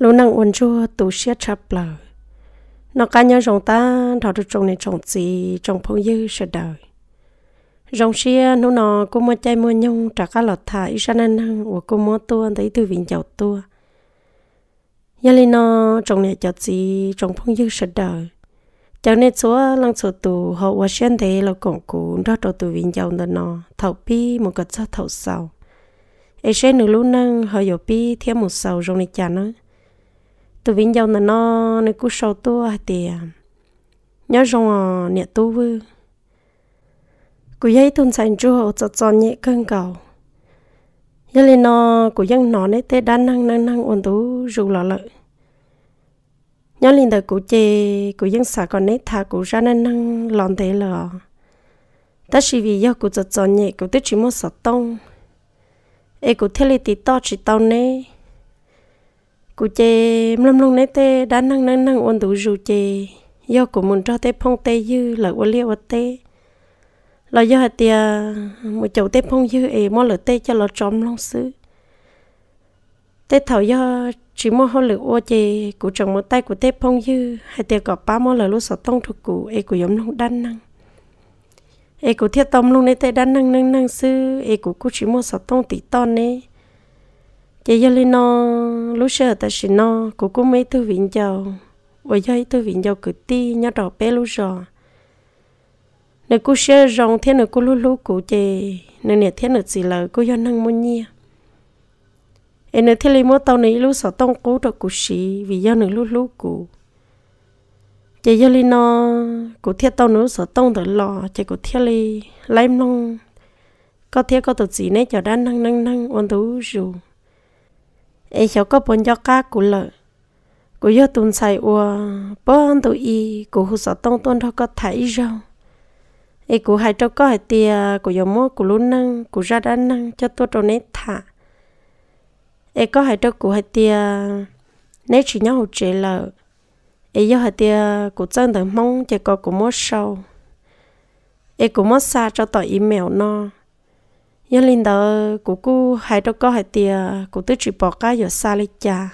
lúc năng uốn chua tù xia chập lờ nó cá nhau rồng ta thọ được trồng này trồng gì trồng phong dư sợ đời rồng xia nó nó cô mua chay mua nhung trả cá lọt thả ít san ăn năng của cô mua tua thấy từ viện giàu tua nhà lên nó trồng này chọt gì trồng phong dư sợ đời cháu nên số lăng số tù họ qua xuyên thế là cổ cũ đó trò tù viện giàu nó nó thầu pi một cái cho thầu sầu ấy sẽ nửa lúc năng họ dầu pi thêm một sầu trong này chả nữa tụi vinh dâu là nó nó cứ sâu tua thì à, nhớ rong à, nhẹ tu vư cú dây tuần sản chú hộ cho cho nhẹ cơn cầu nhớ lên nó cú dân nó nấy tê đan năng năng năng ổn tú rù lọ lợi nhớ lên đời cú chê cú dân xả còn nấy thả cú ra năng năng lòn thế lờ ta chỉ vì do cú cho cho nhẹ cú tức chỉ muốn sợ tông ê cú thế lên tí to chỉ tông nè cụ chê lâm lâm nãy tê đã năng năng năng ôn đủ dù chê do cụ muốn cho tê phong tê dư là ôn liệu tê là do hạt tia một chậu tê phong dư ấy mò lửa tê cho lọ trộm long sứ tê thảo do chỉ mò hoa lửa ô chê cụ trồng một tay của tê phong dư hạt tia có ba mò lửa lúc sọ tông thuộc cụ ấy cụ giống long đan năng ấy cụ thiết tông luôn nãy tê đan năng năng năng sư ấy cụ cụ chỉ mò sọ tông tỷ ton nè giờ dạ giờ linh nó lúc sợ ta xin nó cũng cũng mấy thứ viện chào, và giờ thứ viện chào cứ ti nhớ đỏ bé lúc rồi nè cô sợ rong thế nè cô lú lú cụ chê nè nè thế nè gì là cô do năng mua nhia em nè thế lấy mỗi tàu này lúc sợ tông cố được cụ sĩ vì do nè lú lú cụ, chị dạ giờ linh nó cô thiết tàu nữa sợ tông tới lò chị cô thiết lấy lấy nông có thiết có tự gì nè chờ đan năng năng năng ôn tú rồi ai cháu có bốn cho cá cú lợi cú yo tụn xài ua bốn tụi y cú hú sợ tông tôn thôi có thấy rồi ai cú hai cho có hai tia cú yo mua cú luôn năng cú ra đan năng cho tôi trâu nét thả ai có hai cho cú hai tia nét chỉ nhau chế lợ, ấy giờ hai tia cụ chân thằng mong cho có cụ mất sâu ấy cụ mất xa cho tỏ email nó nhân linh đó cụ cụ hai đâu có hai tia cụ tới chỉ bỏ cá giờ xa lấy cha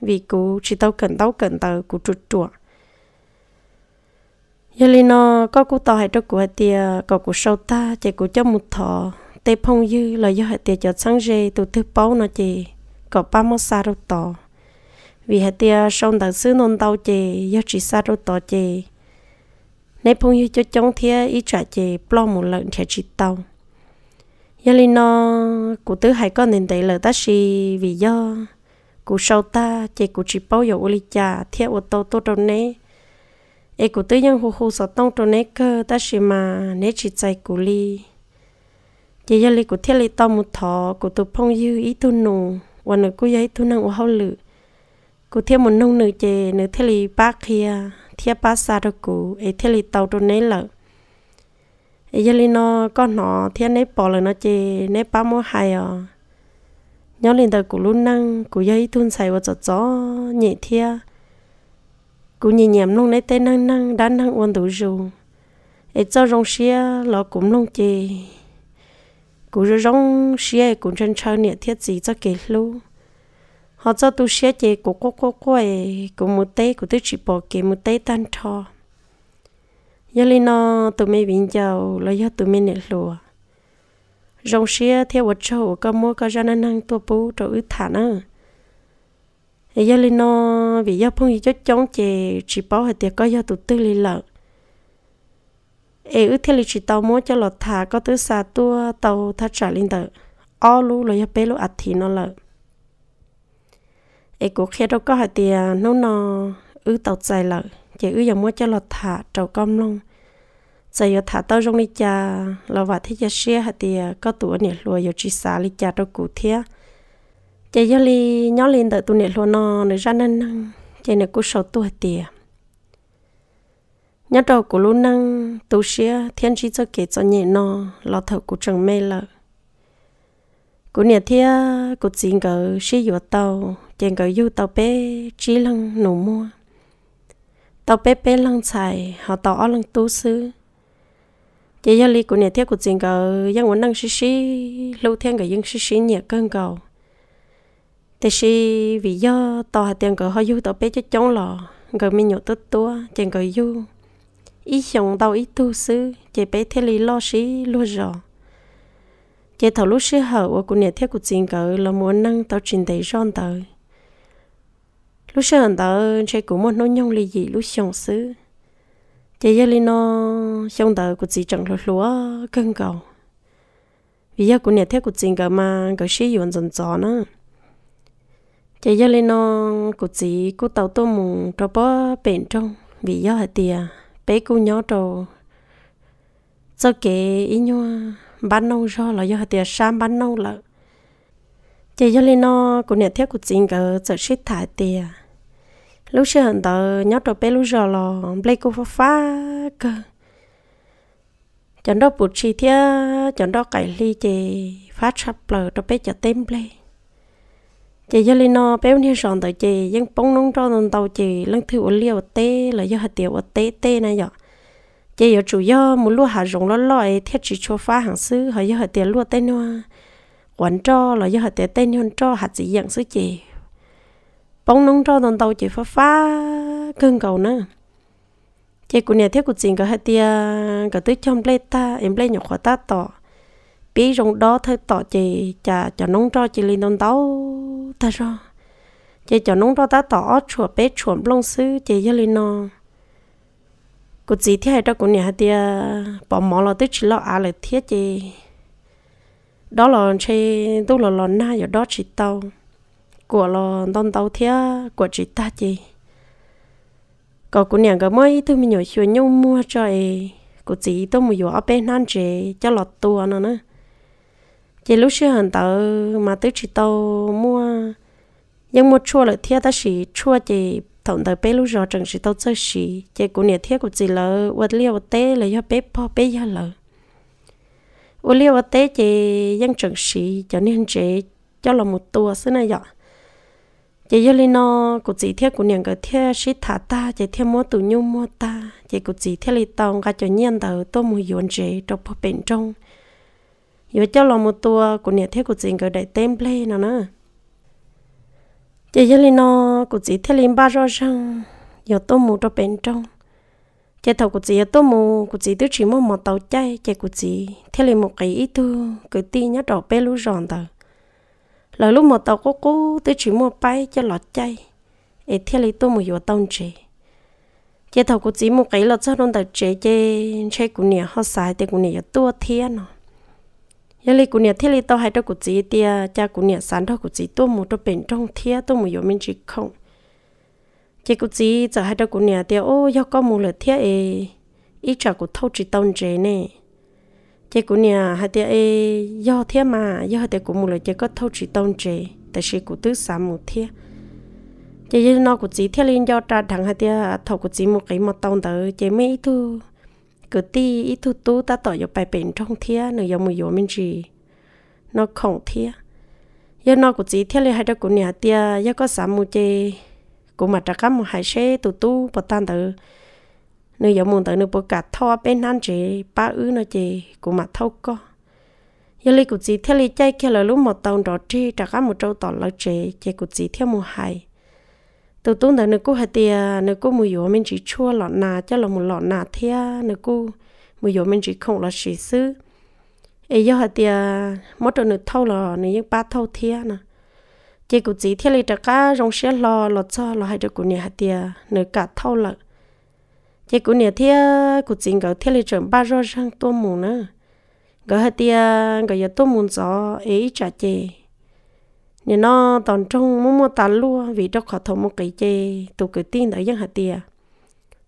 vì cụ chỉ tao cần tao cần tao cụ chuột chuột nhân linh nó có cụ tao hai đâu cụ hai tia có cụ sâu ta chỉ cụ cho một thọ tê phong dư là do hai tia cho sáng rê từ thứ báu nó chỉ có ba mươi xa đâu tỏ vì hai tia sông đặc sứ nôn tao chỉ do chỉ xa đâu tỏ chỉ nếu phong dư cho chống thia ý trả chỉ plo một lần trẻ chỉ tao giờ lên nó cụ tứ hai con nền tệ là ta xì vì do cụ sau ta chạy cụ chỉ bao giờ uli cha theo ô tô tô trong này ê cụ tứ nhân hồ hồ sợ tông trong này cơ ta xì mà nế chỉ chạy cụ li chỉ giờ li cụ theo li tao một thọ cụ tụ phong dư ý tu nù và nữ cụ giấy tu năng của hậu lự cụ theo một nông nữ chè nữ theo li bác kia theo bác xa rồi cụ ê theo li tàu trong này lợn giờ lên nó con nó thiên nếp bỏ là nó chê nếp ba mua hai à nhớ lên tới cụ luôn năng cụ dây thun xài vào chợ chó nhẹ thia cụ nhẹ nhẹm luôn lấy tay năng năng đan năng uốn đủ dù ấy cho rong xia lọ cũng luôn chê cụ rồi rong xia cũng chân chơi nhẹ thiết gì cho kể lu họ cho tu xia chê cụ cô cô cô ấy cụ một tay cụ tôi chỉ bỏ kể một tay tan thò giờ linh nó tụi mình vĩnh giàu lấy cho tụi mình nè lùa rong xia theo vật châu có mua có ra năng năng tua bú cho ứ thả nữa giờ linh nó vì giờ phong gì cho chống chè chỉ bảo hệ tiệc có giờ tụt tư lên lợn ê ứ theo lịch chỉ tàu mua cho lọt thả có tứ xa tua tàu thắt trả lên tờ o lú lấy giờ bé lú ạt thì nó lợn ê cố khe đâu có hệ tiệc nấu nó ứ tàu dài lợn chỉ ư giờ mua cho lọt thả trầu com luôn giờ giờ thả tao rong đi cha lọ vào thế giờ xe hạt thì có tuổi nè lùa giờ chỉ xả đi cha trâu cụ thế cha giờ li nhỏ lên đợi tụi nè lùa nó nữa ra nên năng cha nè cú sầu tuổi tiề nhớ đầu của luôn năng tu xe thiên chỉ cho kể cho nhẹ nó lọ thở của chẳng mê lợ cú nè thia cú chín gỡ xí dụ tàu chèn gỡ du tàu bé chỉ lăng nổ mua tao bé bé lăng xài họ tỏ lăng tú sư chỉ do lý của nhà thiết của chính cờ giang muốn năng xí xí lâu thiên cái những xí xí nhẹ cơn cầu thế xí vì do tao hạt tiền cờ họ du tao bé cho chống lò người mình nhậu tốt tua chèn cờ du ý chồng tao ý tu sư chỉ bé thế lý lo xí lo rõ chỉ thầu lúc xí hở của nhà thiết của chính cờ là muốn năng tao trình tẩy rong tới lúc sáng tao chạy cũng một nỗi nhung lì gì lúc xong sớm chỉ giờ lên nó xong tao cũng chỉ chẳng lúa lúa cân cầu vì giờ cũng nhà thấy cũng chính cái mà cái sĩ vẫn dần dần nữa chỉ giờ lên nó cũng chỉ cũng tao tôi mùng cho bó bền trong vì giờ hạt tiền bé cũng nhớ trâu cho kể ý nhau bán nâu cho là do hạt tiền sam bán nâu là chỉ giờ lên nó cũng nhận thấy của chính cái sợ sĩ thải tiề lúc xưa hận tờ nhớ đồ bé lúc giờ là play cô phá phá cơ chẳng đó bụt chi thia chẳng đó cải ly chè phát sắp lờ đồ bé chả tem play chè giờ lên nó bé như sòn tờ chè dân bóng nông cho tần tàu chè lăng thiêu liều tê là do hạt tiểu tê tê này vậy chè giờ chủ do muốn lúa hạt rồng lo lọi thiết chỉ cho phá hàng xứ hay do hạt tiểu lúa tê noa quản cho là do hạt tiểu tê nhon cho hạt gì dạng xứ chè bóng nông trâu đòn tàu chỉ phá phá cơn cầu nữa chị cũng nhà thiết của chị có hai tia có tới trong play ta em play nhỏ khó ta tỏ bí rồng đó thôi tỏ chị chả chả nông trâu chị lên đòn tàu ta rồi chị cho nông trâu ta tỏ chùa bé chùa long sư chị giờ lên nó cô chị thiết hai đó cũng nhà hai tia bỏ mỏ là tới chỉ lo à lại thiết chị đó là chị tôi là lo na giờ đó chị tàu của lo đón tàu thía của chị ta chị có cô nhà cái mấy thứ mình nhồi xua nhau mua cho ấy của chị tôi mua ở bên nan chị cho lọt tua nó nữa chị lúc xưa hẳn tớ mà tới chị tàu mua nhưng mua chua lại thía ta chỉ chua chị tổng tờ bé lúc rồi chẳng chỉ tao chơi xì chị cô nhà thía của chị là vật liệu té là do bé po bé do lợ vật liệu té chị dân chẳng xì cho nên chị cho là một tua xưa này vậy chị yêu lên nó cụ chỉ theo cụ niệm cái theo sĩ thả ta chị theo mua tủ nhung mua ta chị cụ chỉ theo lên tàu gà cho nhiên đầu tôi mua yến chế trong bộ bên trong yêu cho lòng một tua cụ niệm theo cụ chỉ cái đại tem play nó nữa chị yêu lên nó cụ chỉ theo linh ba rau răng yêu tôi mua trong bên trong chị thầu cụ chỉ tôi mua cụ chỉ tôi chỉ mua một tàu chay chị cụ chỉ theo lên một cái ý tu cứ ti nhá đỏ bé lú giòn tờ là lúc mà tàu có cố tới chỉ mua bay cho lọt chay ấy thế lý tôi một giờ tông chị chị thầu của chỉ một cái là cho đông tàu chị chị chơi của nhà họ xài thì của nhà tua thiên nó giờ lấy của nhà thế lý tôi hay đâu của chị thì cha của nhà sản đâu của chị tua một đâu bền trong thiên tôi một giờ mình chỉ không chị của chị giờ hay đâu của nhà thì ô giờ có mua lời thiên ấy ít chả của thâu chỉ tông chị này chế cũng nhà hai tia e do thế mà do hai tia của mù là chế có thâu chỉ tông chế tại sự của tứ xã một thế chế chế nó của chỉ thế lên do trà thằng hai tia thâu của chỉ một cái một tông tới chế mấy thu cứ ti ít thu tú ta tỏ vào bài bền trong thế nữa do mùi mình gì nó không thế do nó của chỉ thế lên hai đứa của nhà tia do có xã một chế của mà trà cắm một hai xe tụ tú bật tan tới nếu giống muốn tới nếu bố cả thọ bên nan chế ba ứ nó chế cũng mà thâu co giờ lấy cụt gì theo lấy chạy kia là lúc một tàu đó chi trả cả một trâu tỏ lỡ chế chế cụt gì theo mùa hai từ tuần tới nếu cô hai tia nếu cô mùa yếu mình chỉ chua lọ nà cho là một lọ nà thea nếu cô mùa yếu mình chỉ không là chỉ sư ấy giờ hai tia mất rồi nếu thâu là nếu những ba thâu thea nè chế cụt gì theo lấy trả cả rong xe lò lọ cho lò hai đứa của nhà hai tia nếu cả thâu lợ chị cũng nhớ thế cũng ờ, chính cái thế là chuẩn ba rô sang tô mù nữa cái hạt tia cái giờ tô mù gió ấy trả chị nên nó tận trong mua mua tà luôn vì đó khó thầu một cái chị tụ cái tin ở dân hạt tia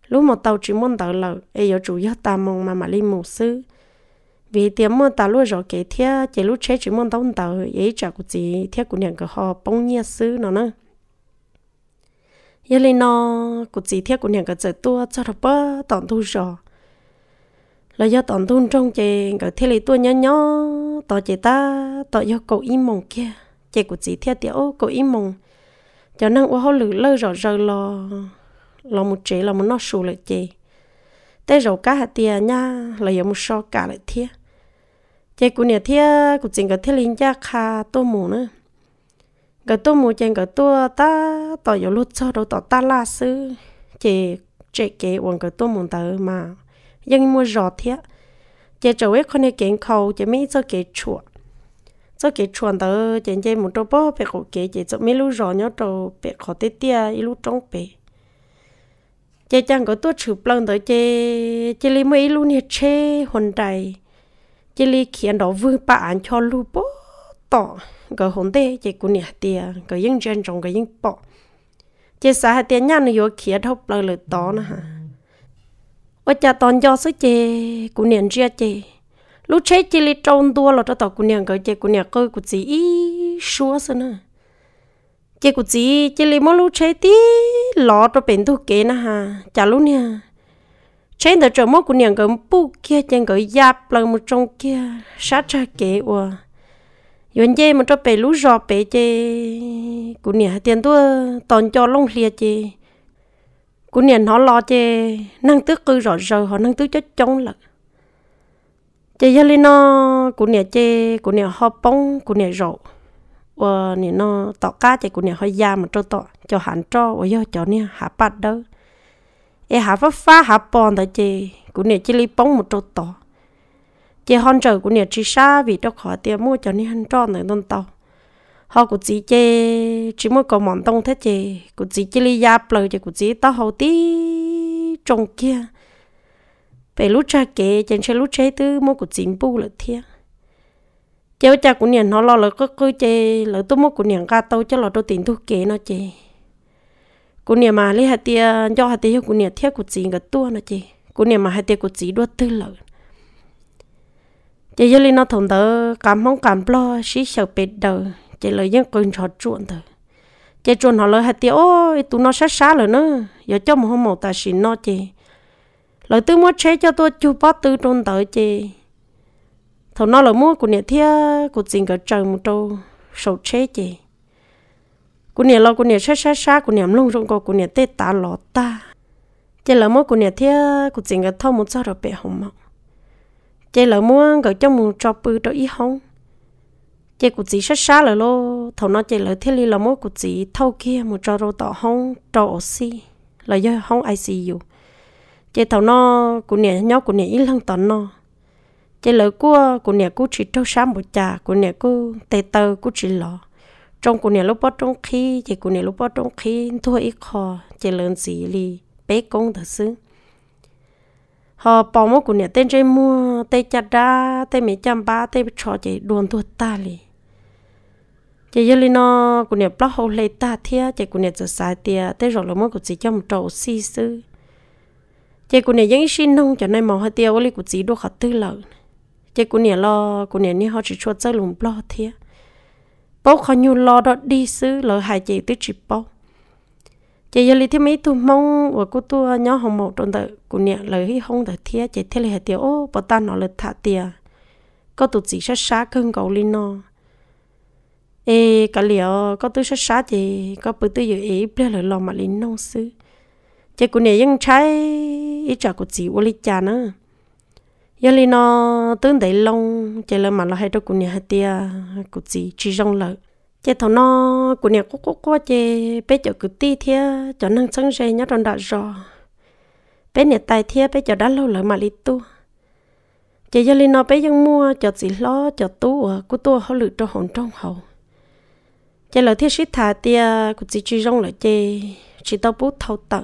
lúc mà tàu chỉ muốn tàu lợ ấy giờ chủ yếu tà mong mà mà lên mù sư vì tiệm mua tà luôn rồi cái thế chị lúc chế chỉ muốn tàu tàu ấy trả của chị thế cũng nhận cái họ bông nhia sư nó nữa yêu lên nó cụ chỉ thiết của nhà cái chữ tua cho nó bớt tòn thu rồi là do tòn thu trong chị cái thiết lấy tua nhớ nhớ tỏ chị ta tỏ do cậu im mộng kia chị cụ chỉ thiết tiểu cậu im mộng cho năng ô hô lử lơ rõ rơ lo lo một chế là một nó sù lại chế, tới rồi cá hạt tiền nha là giờ một so cả lại thiết chị cụ nhà thiết cụ chỉ cái thiết lên cha kha tô mù nữa cái tôi mua chân cái tôi ta tao giờ lúc cho đó tao ta là sư chỉ chỉ cái quần cái tôi muốn tới mà nhưng mua rõ thiệt chỉ chỗ ấy con này kiện khâu chỉ mấy cho cái chùa cho cái chùa tới chỉ chỉ một chỗ bao phải khổ cái chỉ cho mấy lúc rõ nhớ chỗ phải khổ tê tê ít lúc trong bể chỉ chẳng có tôi chụp lần tới chỉ chỉ lấy mấy lúc này chê hồn đầy chỉ lấy khiến đó vương bà anh cho lúc bao tỏ cái hồn tê chỉ cũng nhà tia cái những chân trong cái những bọ chỉ hai hạt nhau nó vô kia thóc lơ lơ to nữa ha và cha toàn do số chê cũng niệm chia chê lúc chế chê li trông tua là cho tao cũng niệm cái chê cũng niệm cơ của chị ý xua sơn nè chê của chỉ chê li mỗi lúc chế tí lọ cho bền thu kế nè ha chả lúc nha chế được trở mỗi cũng niệm có bút kia chê có giáp lơ một trong kia sát ra kế ua yon chế mà cho bé lú giò bé chế cú nè tiền tua tòn cho lông lìa chế cú nè nó lo chế năng tước cứ rõ rờ họ năng tước cho chống lận chế gia lên nó cú nè chế cú nè họ bông cú nè rộ và ờ, nè nó tọ cá chế cú nè họ già mà cho tọ cho hẳn cho và do cho nè hạ bát đâu e hạ phát phá hạ bòn tại chế cú nè chế lấy bông một trâu tọ chị hòn trời của nhà chị xa vì đó khỏi tiền mua cho nên hòn tròn này đôn tàu họ cũng chỉ chế chỉ mua có mòn tông thế chế cũng chỉ chế ly giáp lời chế cũng chỉ tao hầu tí trồng kia về lúc cha kể chẳng chơi lúc chơi tư mua cũng chỉ bu là thiệt cháu cha của nhà nó lo là có cứ chế là tôi mua của nhà ca tàu cho lo tôi tiền thu kế nó chị của nhà mà lấy hạt tiền do hạt tiền của nhà thiết của chị gật tua nó chị của nhà mà hạt tiền của chị đua tư lợi chị yêu giờ nó thùng tớ cảm mong cảm lo xí sợ bệt đầu chị lời những cơn trò chuộn thôi chị chuộn họ lời hạt tiêu ôi tụi nó sát sát rồi nữa giờ cho một hôm một ta xin nó chị lời tư mua chế cho tôi chú bát tư trôn tới chị thùng nó lời mua của nhà thia của tiền cả trời một trâu sổ chế chị của nhà lo của nhà sát sát sát của nhà lung rung cô của nhà tê tả lọt ta chị lời mua của nhà thia của tiền cả thâu một sao rồi bẻ hỏng mộng chị lỡ mua gỡ cho một cho bự cho ít hông chị cụ chỉ sát sát lỡ lo thầu nó chị lỡ thế lý lỡ mua cụ chỉ thâu kia một cho rô tỏ hông cho oxy lỡ do hông ai xì dù chế thầu nó cụ nè nhau cụ nè ít lăng tận nó chị lỡ cua cụ nè cụ chỉ trâu sáng một trà cụ nè cụ tê tơ cụ chỉ lọ trong cụ nè lúc bắt trong khi chị cụ nè lúc bắt trong khi thua ít khó chị lớn gì li bé công thật sự họ bỏ một của nhà tên chơi mua tay chặt ra tay mấy trăm ba tay trò chạy đồn tuột ta lì chạy giờ lên nó của nhà block hậu lấy ta thia chạy của nhà giờ sai tia tay rồi là mất của chị cho trầu si sư chạy của nhà giang xin nông cho nên mỏ hơi tia lấy của chị đồ khát tư lợn chạy của nhà lo của nhà ni họ chỉ cho chơi lùng block thia bố khó nhu lo đó đi xứ lỡ hại chị tới chỉ bố chị giờ lý thêm mấy tu mong và cô tu nhớ hồng một trong tờ cô nhẹ lời hi hông tờ thia chị thế là tiểu ô bà ta nói là thả tia có tụ chỉ sát sát cơn cầu lên nó ê cả liệu có tôi sát sát chị có bữa tôi dự ý bây giờ lòng mà lên nông sư chị cô nhẹ vẫn trái ý trả cô chỉ của lý cha nữa giờ lên nó tương đại lông chị là mà lo hay đâu cô nhẹ hai tia cô chỉ chỉ trong lời chế thầu nó của nhà có có có chế bé chỗ cứ ti thia chỗ năng sáng dây nhá tròn đã rõ bé nhà tài thia bé chỗ đã lâu lỡ mà li tu chế gia linh nó bé bé ยัง mua chỗ gì lo chỗ tu ở của tu họ lự cho hồn trong hậu chế lỡ thiết sĩ thả tia của chỉ chỉ rong lỡ chế chỉ tao bút thâu tờ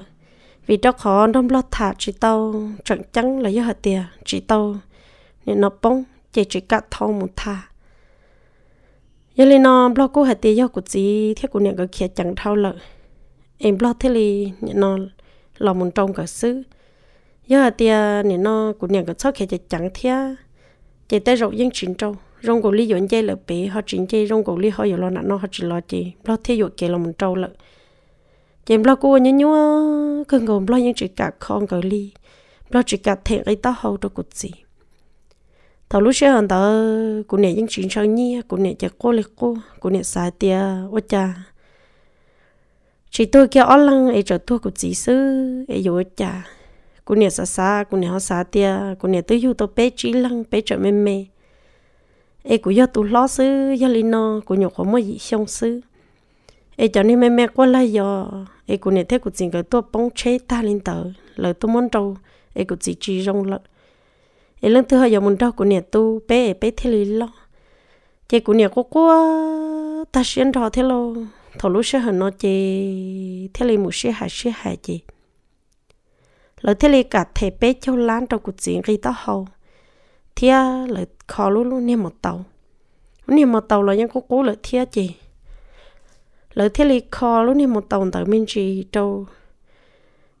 vì đó khó đông lo thả chỉ tao chẳng trắng là do hạt tia chỉ tao nên nó bông chế chỉ cả thâu một thả giờ lên nó blog cô hạt tiêu do của chị theo của nhà có kia chẳng thao lợi em blog thế li nhà nó lòng muốn trông cả xứ giờ hạt tiền nhà nó của nhà cái sau kia chẳng theo chị tới rộng dân chuyển trâu rong cổ li dọn dây lợi bé họ chuyển dây rong cổ li họ giờ lo nặng nó họ chỉ lo chị blog thế dọn kia lòng muốn trâu lợi chị blog cô nhớ nhau cần gồm blog những chuyện cả con cái li blog chỉ cả thẹn ấy tao hầu cho của chị tàu lúc xưa hòn tàu cô nè những chuyện sau nhi cô nè chả cô lệ cô cụ nè xài tia ô cha chỉ tôi kia ở lăng ấy cho tôi cụ chỉ sư ấy dụ cha cô nè xa xa cô nè họ xài tia cụ nè tới yêu tôi bé chỉ lăng bé cho mềm mềm ấy cụ do tôi lo sư do lý nó cô nhục có mấy gì xong sư ấy cho nên mềm mềm qua lại giờ ấy cô nè thấy cô chỉ cái tôi bóng chế ta lên tờ lời tôi muốn trâu ấy cô chỉ chỉ rong lợi để thứ hai giờ mình của nhà tu bé bé thế lì lo chị của nhà cô cô ta xuyên trò thế lo thổ lúc sẽ hơn nó chị thế lì một xe hạ xe hạ chị lời thế lì cả thể bé châu lan trong cuộc chiến gây tao hầu thì lời khó luôn luôn niệm một tàu niệm một tàu là những cô cô lời thế chị lời thế lì khó luôn niệm một tàu tại mình chỉ trâu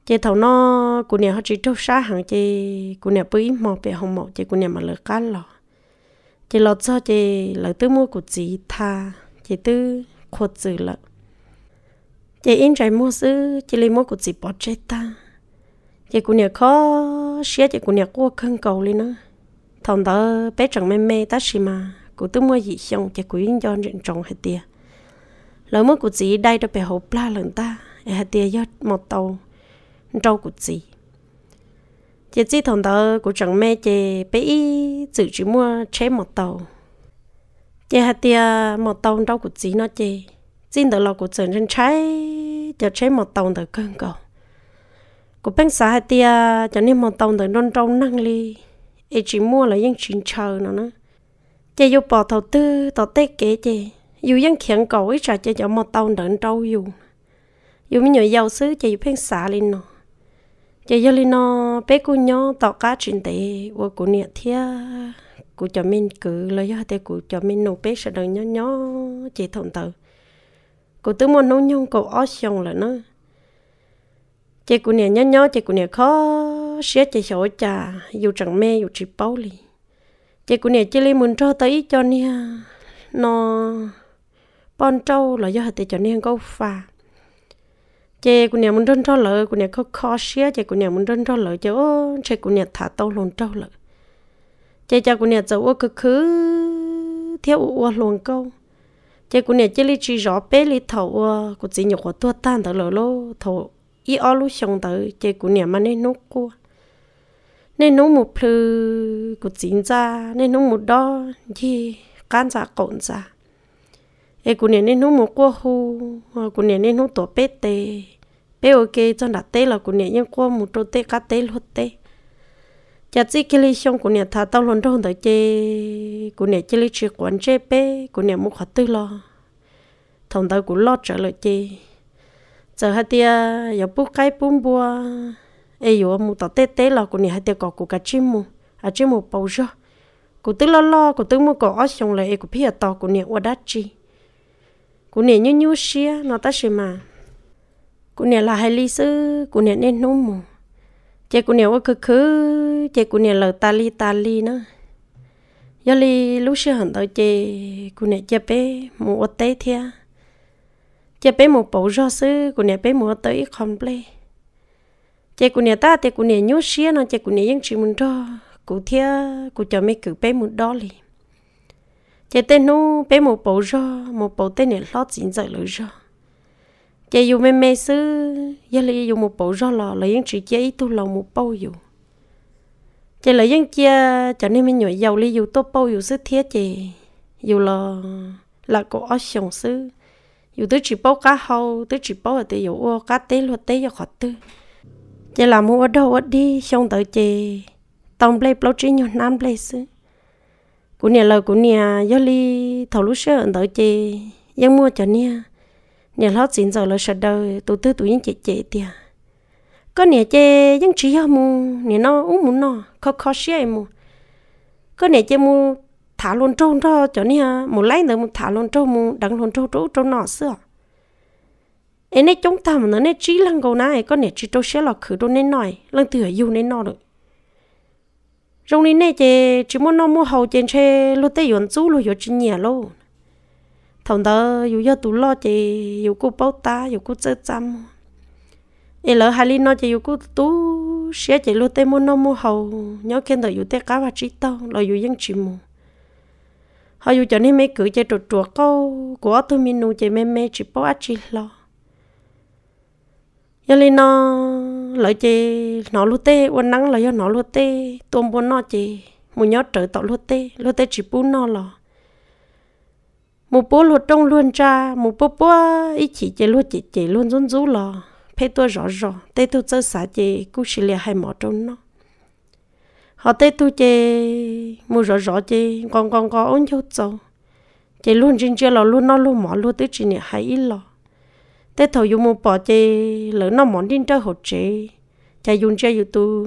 chị thầu nó cụ nhà họ chỉ trâu xa hàng chị cụ nhà bưởi mò về hồng mộ chị cụ nhà mà lỡ cá lò chị lọt cho chị lỡ tư mua của chị tha chị tư khuất dữ lợ chị in trái mua sư chị lấy mua của chị bỏ chết ta chị cụ nhà khó xía chị cụ nhà cua khăn cầu lên nữa thằng đó bé chẳng mê mê ta xì mà cụ tư mua gì xong chị cụ in cho nhận chồng hết tiệt lỡ mua của chị đây cho bè hồ pla lần ta hết tiệt do một tàu trâu của chị chị chị thằng đó của chẳng mẹ chị bé ý tự chỉ mua chế một tàu chị hạt tia một tàu trâu của chị nó chị xin đỡ lo của chồng chân trái cho chế một tàu đỡ cơn cầu của bên xã hạt tia cho nên một tàu đỡ non trâu năng li ấy chỉ mua là những chuyện chờ nó nữa chị yêu bỏ thầu tư tàu tê kế chị dù dân khiến cầu ấy trả cho một tàu đỡ trâu dù dù mình nhớ giàu xứ chị yêu bên xã lên nó giờ giờ lên nó bé cô nhỏ tàu cá chuyện tệ của cô nhẹ thia cô cho mình cứ lấy ra thì cô cho mình nấu bé sẽ đừng nhỏ nhỏ chỉ thằng tàu cô tứ muốn nấu nhung cô ót xong là nó chị cô nhẹ nhỏ nhỏ chị cô nhẹ khó xé chị sổ trà dù chẳng mê dù chỉ bao lì chị cô nhẹ chị lên muốn cho tới cho nha nó bon trâu là do hạt cho nên câu phà chị cô nhà muốn đơn cho lợi cô nhà có khó xía chị cô nhà muốn đơn cho lợi chứ ô chị cô nhà thả tàu luôn trâu lợi chị cho cô nhà cháu ô cứ cứ theo ô luôn câu chị cô nhà chỉ lý chỉ rõ bé lý thầu ô cô chỉ nhục của tua tan tới lợi lô thầu ý ô lúc xong tới chị cô nhà mà nên nốt cua nên nốt một phư cô chỉ ra nên nốt một đo gì can giả cộn giả ai cũng nên nốt một cua hu cũng nên nốt tổ bé tê bé ok cho đặt tê là của nhẹ qua một trâu tê cá tê lót tê chả chỉ cái lý xong của nhẹ thà tao luôn đâu tới chê của nhẹ chỉ lý chuyện quán chê bé của nhẹ muốn khó tư lo thằng tao cũng lo trở lại chê giờ hai tia giờ bút cái bún bua ai yo mu tao tê tê là của nhẹ hai tia có của cá chim mu à chim mu bầu cho của tư lo lo của tư mua có ở xong lại của e phía tao của nhẹ qua đắt chi của nhẹ như như xia nó ta xí mà กูเนี่ยละให้ลิซื้อกูเนี่ยเน้นนุ่มเจกูเนี่ยว่าคือคือเจกูเนี่ยเหลาตาลีตาลีนะยอลีลูกเชื่อหันตัวเจกูเนี่ยเจเป้หมูอเต้เทียเจเป้หมูปูรอซื้อกูเนี่ยเป้หมูเต้คอมเปลเจกูเนี่ยตาเจกูเนี่ยยูเชียนะเจกูเนี่ยยังชิมุนรอกูเทียกูจะไม่คือเป้หมูดอลีเจเต้นูเป้หมูปูรอหมูปูเต้เนี่ยลอดสินใจเลยรอ giờ dù mẹ mẹ sư giờ là dùng một bộ rau lò lấy những chuyện chơi ít tu lò một bao dù giờ lấy những chia cho nên mình nhồi dầu li dù tốt bao dù sư thiết chị dù là là cổ ở sòng sư dù tới chỉ bao cá hâu tới chỉ bao ở tới dù ô cá tế luật tế giờ khó tư giờ làm mua đâu ở đi xong tới chị tông play bao chỉ nhồi nam play sư của nhà lời của nhà giờ li thầu lúc xưa ở tới chị giờ mua cho nha nhà lót xin giờ là sợ đời tụi tư tụi những chị chị tiệt có nhà chê những chỉ hả mu nhà nó uống muốn nó khó khó xe mu có nhà chê mu thả luôn trâu cho chỗ nha một lấy nữa một thả luôn trâu mu đắng luôn trâu trâu trâu nọ xưa em ấy chống tầm nó nên chỉ lăng cầu này có nhà chỉ trâu xe lọt khử trâu nên nổi lăng thừa yêu nên nọ được trong này nè chê chỉ muốn nó mua hậu chê chê lô tê yến chú lô yến chỉ nhà lô thằng đó dù giờ tụ lo chị dù cô báo ta dù cô chơi chăm em lỡ hai linh nó chị dù cô tú sẽ chị luôn tay mua nó mua hầu nhớ khen đời dù tay cá và trí tao là dù dân chị mù họ dù cho nên mấy cử chơi trột trột câu của tôi mình nụ chị mê mê chị báo ác chị lo giờ linh nó lỡ chị nó luôn tay uốn nắng là do nó luôn tê, tôm bún nó chị mù nhớ trở tạo luôn tê, luôn tê chị bún nó lo một bố lúa trong luôn cha một bố bố ý chỉ chế lúa chỉ chỉ luôn run rú lò phê tôi rõ rõ tê tôi chơi xả chế cú xì lìa hai mỏ trong nó họ tê tôi chế mua rõ rõ chế còn còn có ôn châu châu chế luôn trên chơi lò luôn nó luôn mỏ luôn tới chỉ nè hai ít lò tê thầu dùng một bỏ chế lỡ nó mỏ đi chơi hột chỉ, cha dùng chơi dùng tu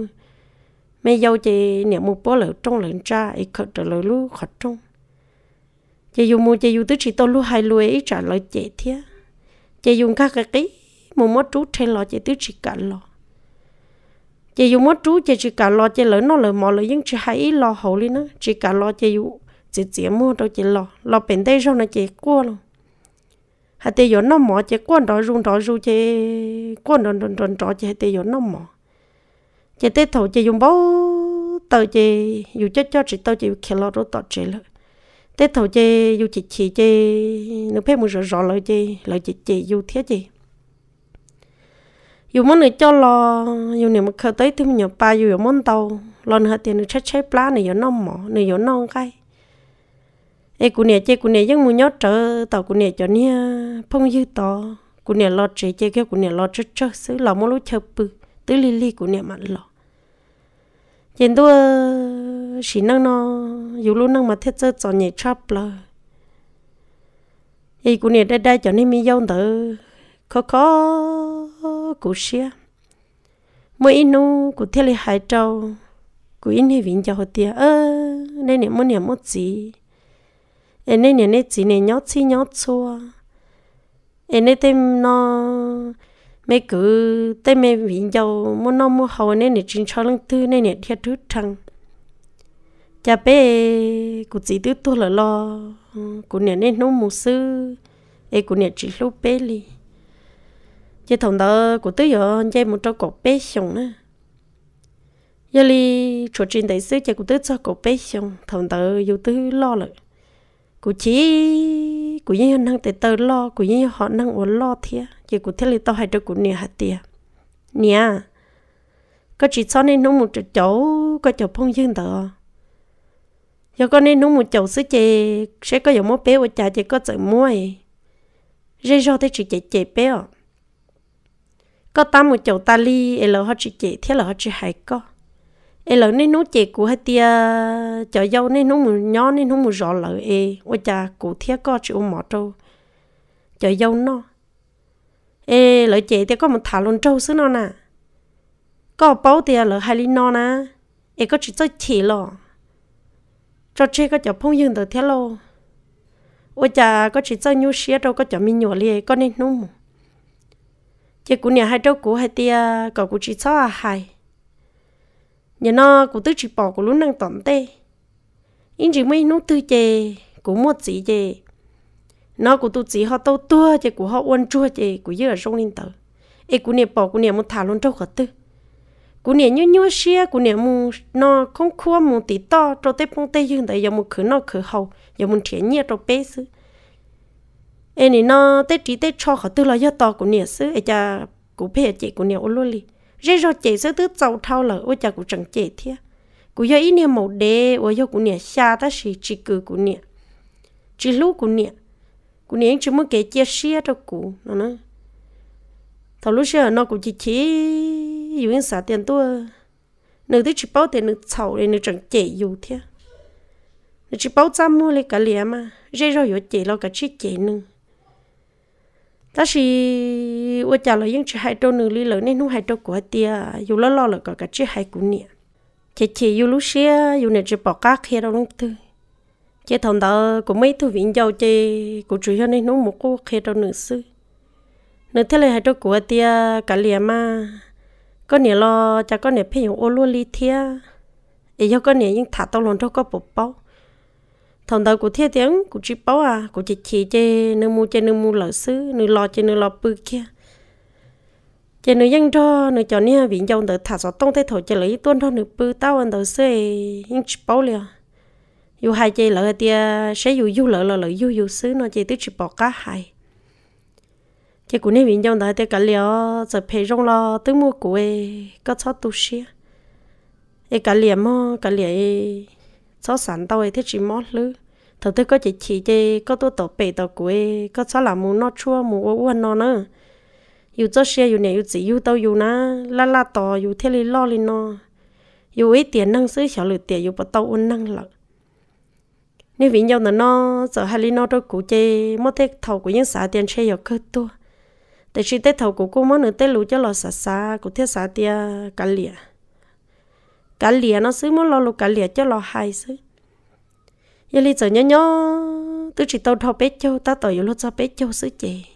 mẹ dâu chỉ nè một bố lỡ trong lợn cha ít khởi trở lỡ lú khởi trong chị dùng mua chị dùng tới chị tôi luôn hai lùi ấy trả lời chị thế chị dùng các cái cái một mất chú trên lò chị tới chị cả lò chị dùng món chú chị chỉ cả lò chị lỡ nó lỡ mò lỡ những chị hãy lò hậu lên nữa chị cả lò chị dùng chị chỉ mua đâu chị lò lò bên đây rồi là chị qua luôn hay tiêu giờ nó mỏ chị qua đó rung đó rung chị qua đó đòn đòn đó chị hạt tiêu gió nó mỏ chị tết thầu chị dùng bao tờ chị dù cho cho chị tao chị khéo lo đó tọt chị lợi tết thầu chê dù chị chị chê nếu phép một rõ rõ lời chê lời chị chị dù thế chê dù món này cho lo dù nếu mà khởi tới thì mình nhớ ba dù món tàu lo nữa tiền được chết chết lá này giờ nông mỏ này giờ nông cay ê cụ nè chê cụ nè giấc mua nhớ trở tàu cụ nè cho nia phong dư tàu cụ nè lo chê chê kia cụ nè lo chết chết xứ lo món lúc chơi bự tứ li li cụ nè mặn lo hiện đua chỉ năng nó dù lúc năng mà thiết cho chọn nhảy chắp là ý cũng nhảy đây đây cho nên mi dâu tử khó khó cụ xia mỗi inu cụ thiết lấy hai trâu cụ in hay vĩnh cho họ tia ơ nên niệm muốn niệm một gì nên niệm nên chỉ nên nhót chi chua, xua nên tên nó mấy cứ tới mấy vị giàu mua nó mua hầu nên để chính cho lưng tư nên để thiệt thứ thằng cha bé cụ chỉ tư tôi là lo cụ nhà nên nó mua sư ấy cụ nhà chỉ lúc bé li chứ thằng đó cụ tư giờ chơi một trò cổ bé xong nữa giờ li chỗ trình đại sư chơi cụ tư cho cổ bé xong thằng đó yêu tư lo lại cụ chỉ cụ như năng tới tớ lo cụ như họ năng uốn lo thia chỉ cụ thế là tao hay cho cụ nhà hạt tiền nhà có chỉ cho nên nó một chỗ chỗ có chỗ phong dương đó giờ con nên nó một chỗ sứ chè sẽ có dòng máu bé của cha chỉ có chữ muối rê rô thế chỉ chè chè bé có tám một chỗ ta li là họ chỉ chè thế là họ chỉ hay có ê lỡ nên nó chè của hai tia chợ dâu nên nó mù nhó nên nó mù rõ lỡ ê ôi cha cụ thiết có chịu mỏ trâu chợ dâu nó e lỡ chè tia có một thả luôn trâu xứ nó nè à. có bao tia lỡ hai ly nó nè e có chỉ cho chỉ lọ cho chơi có chở phong dương từ thiết lô ôi cha có chỉ cho nhu xía trâu có chở mi nhổ liền có nên nó mù chè của nhà hai trâu của hai tia có cụ chỉ cho hai nhà nó cũng tức chỉ bỏ của lúc năng tận tê in chỉ mấy nút tư chè cũng một chỉ chè nó cũng tôi chỉ họ tâu tua chè của họ uân chua chè của giờ sông linh tờ ê của nè bỏ của nè một thả luôn trâu khẩn tư của nè như như xe của nè mu nó không khua mu tí to trâu tê phong tê dương tại giờ mu khử nó khử hậu giờ mu thiện nhẹ trâu bé sư ê nè nó tê trí tê cho khẩn tư là giờ to của nè sư ê cha của phê chè của nè ô luôn li rê rồi chạy sơ tư tàu thao lở ôi cha cũng chẳng chạy thiệt cú do ý niệm màu đê ôi do cú niệm xa ta xì chỉ cử cú niệm chỉ lú cú niệm cú niệm chỉ muốn kể chia sẻ cho cú nó nói thầu lúc xưa nó cũng chỉ chỉ anh xả tiền tôi nữ tới chỉ bảo tiền nữ sầu để nữ chẳng chạy yêu thế nữ chỉ bảo trăm mua lấy cả liền mà rê rồi yo chạy lo cái chỉ chạy nữa ta chỉ ở chả là những chỉ hai trâu nửa lý lớn nên không hai trâu của tia dù lo lo là có cả chỉ hai cũng nè chỉ chỉ dù lúc xưa dù nè chỉ bỏ cá khi đâu luôn thôi chỉ thằng đó cũng mấy thú vịn giàu chỉ cũng chủ yếu nên nó một cô khi đâu nửa xứ nửa thế là hai trâu của tia cả liền mà có nè lo chả có nè phải dùng ô lúa lý thia ấy e cho có nè những thả tao lon trâu có bột bao thằng đầu của thiên tiếng của chị bảo à của chị chị chê nương mu chê nương mu lỡ xứ nương lo chê nương lo bự kia chê nương dân cho nương cho nia vì dòng đỡ thả gió tông thế thổi chê lấy tuôn cho nương bự tao anh đỡ xế nhưng chị bảo liền dù hai chê lỡ tia sẽ dù dù lỡ lỡ lỡ dù dù xứ nó chê tức chị bảo cá hai chê của nia vì dòng đỡ tia cả liều giờ phải rong lo tức mua của ấy có chót tu xia ấy cả liều mò cả liều số sản tao ấy thế chỉ mót lư thầu tôi có chỉ chỉ chơi có tôi tổ bể tổ quê, có sao là muốn nó chua muốn uống uống nó nữa yêu cho xe yêu này yêu chỉ yêu tao yêu na la la to yêu thế li lo li nó yêu ấy tiền năng ซื้อ xảo lử tiền yêu bắt tao uống năng lợ nếu vì nhau nó giờ hai li nó đâu cũ chơi mất thế thầu của những xã tiền xe yêu cơ tua để chỉ tết thầu của cô mất nữa tết lú cho lò xả xa, của thế xã tiền cả liền cả lìa nó xứ muốn lo lụ cả lìa cho lo hay xứ giờ li giờ nhớ nhớ tôi chỉ tao thâu bé châu ta tao lúc cho bé châu xứ chị,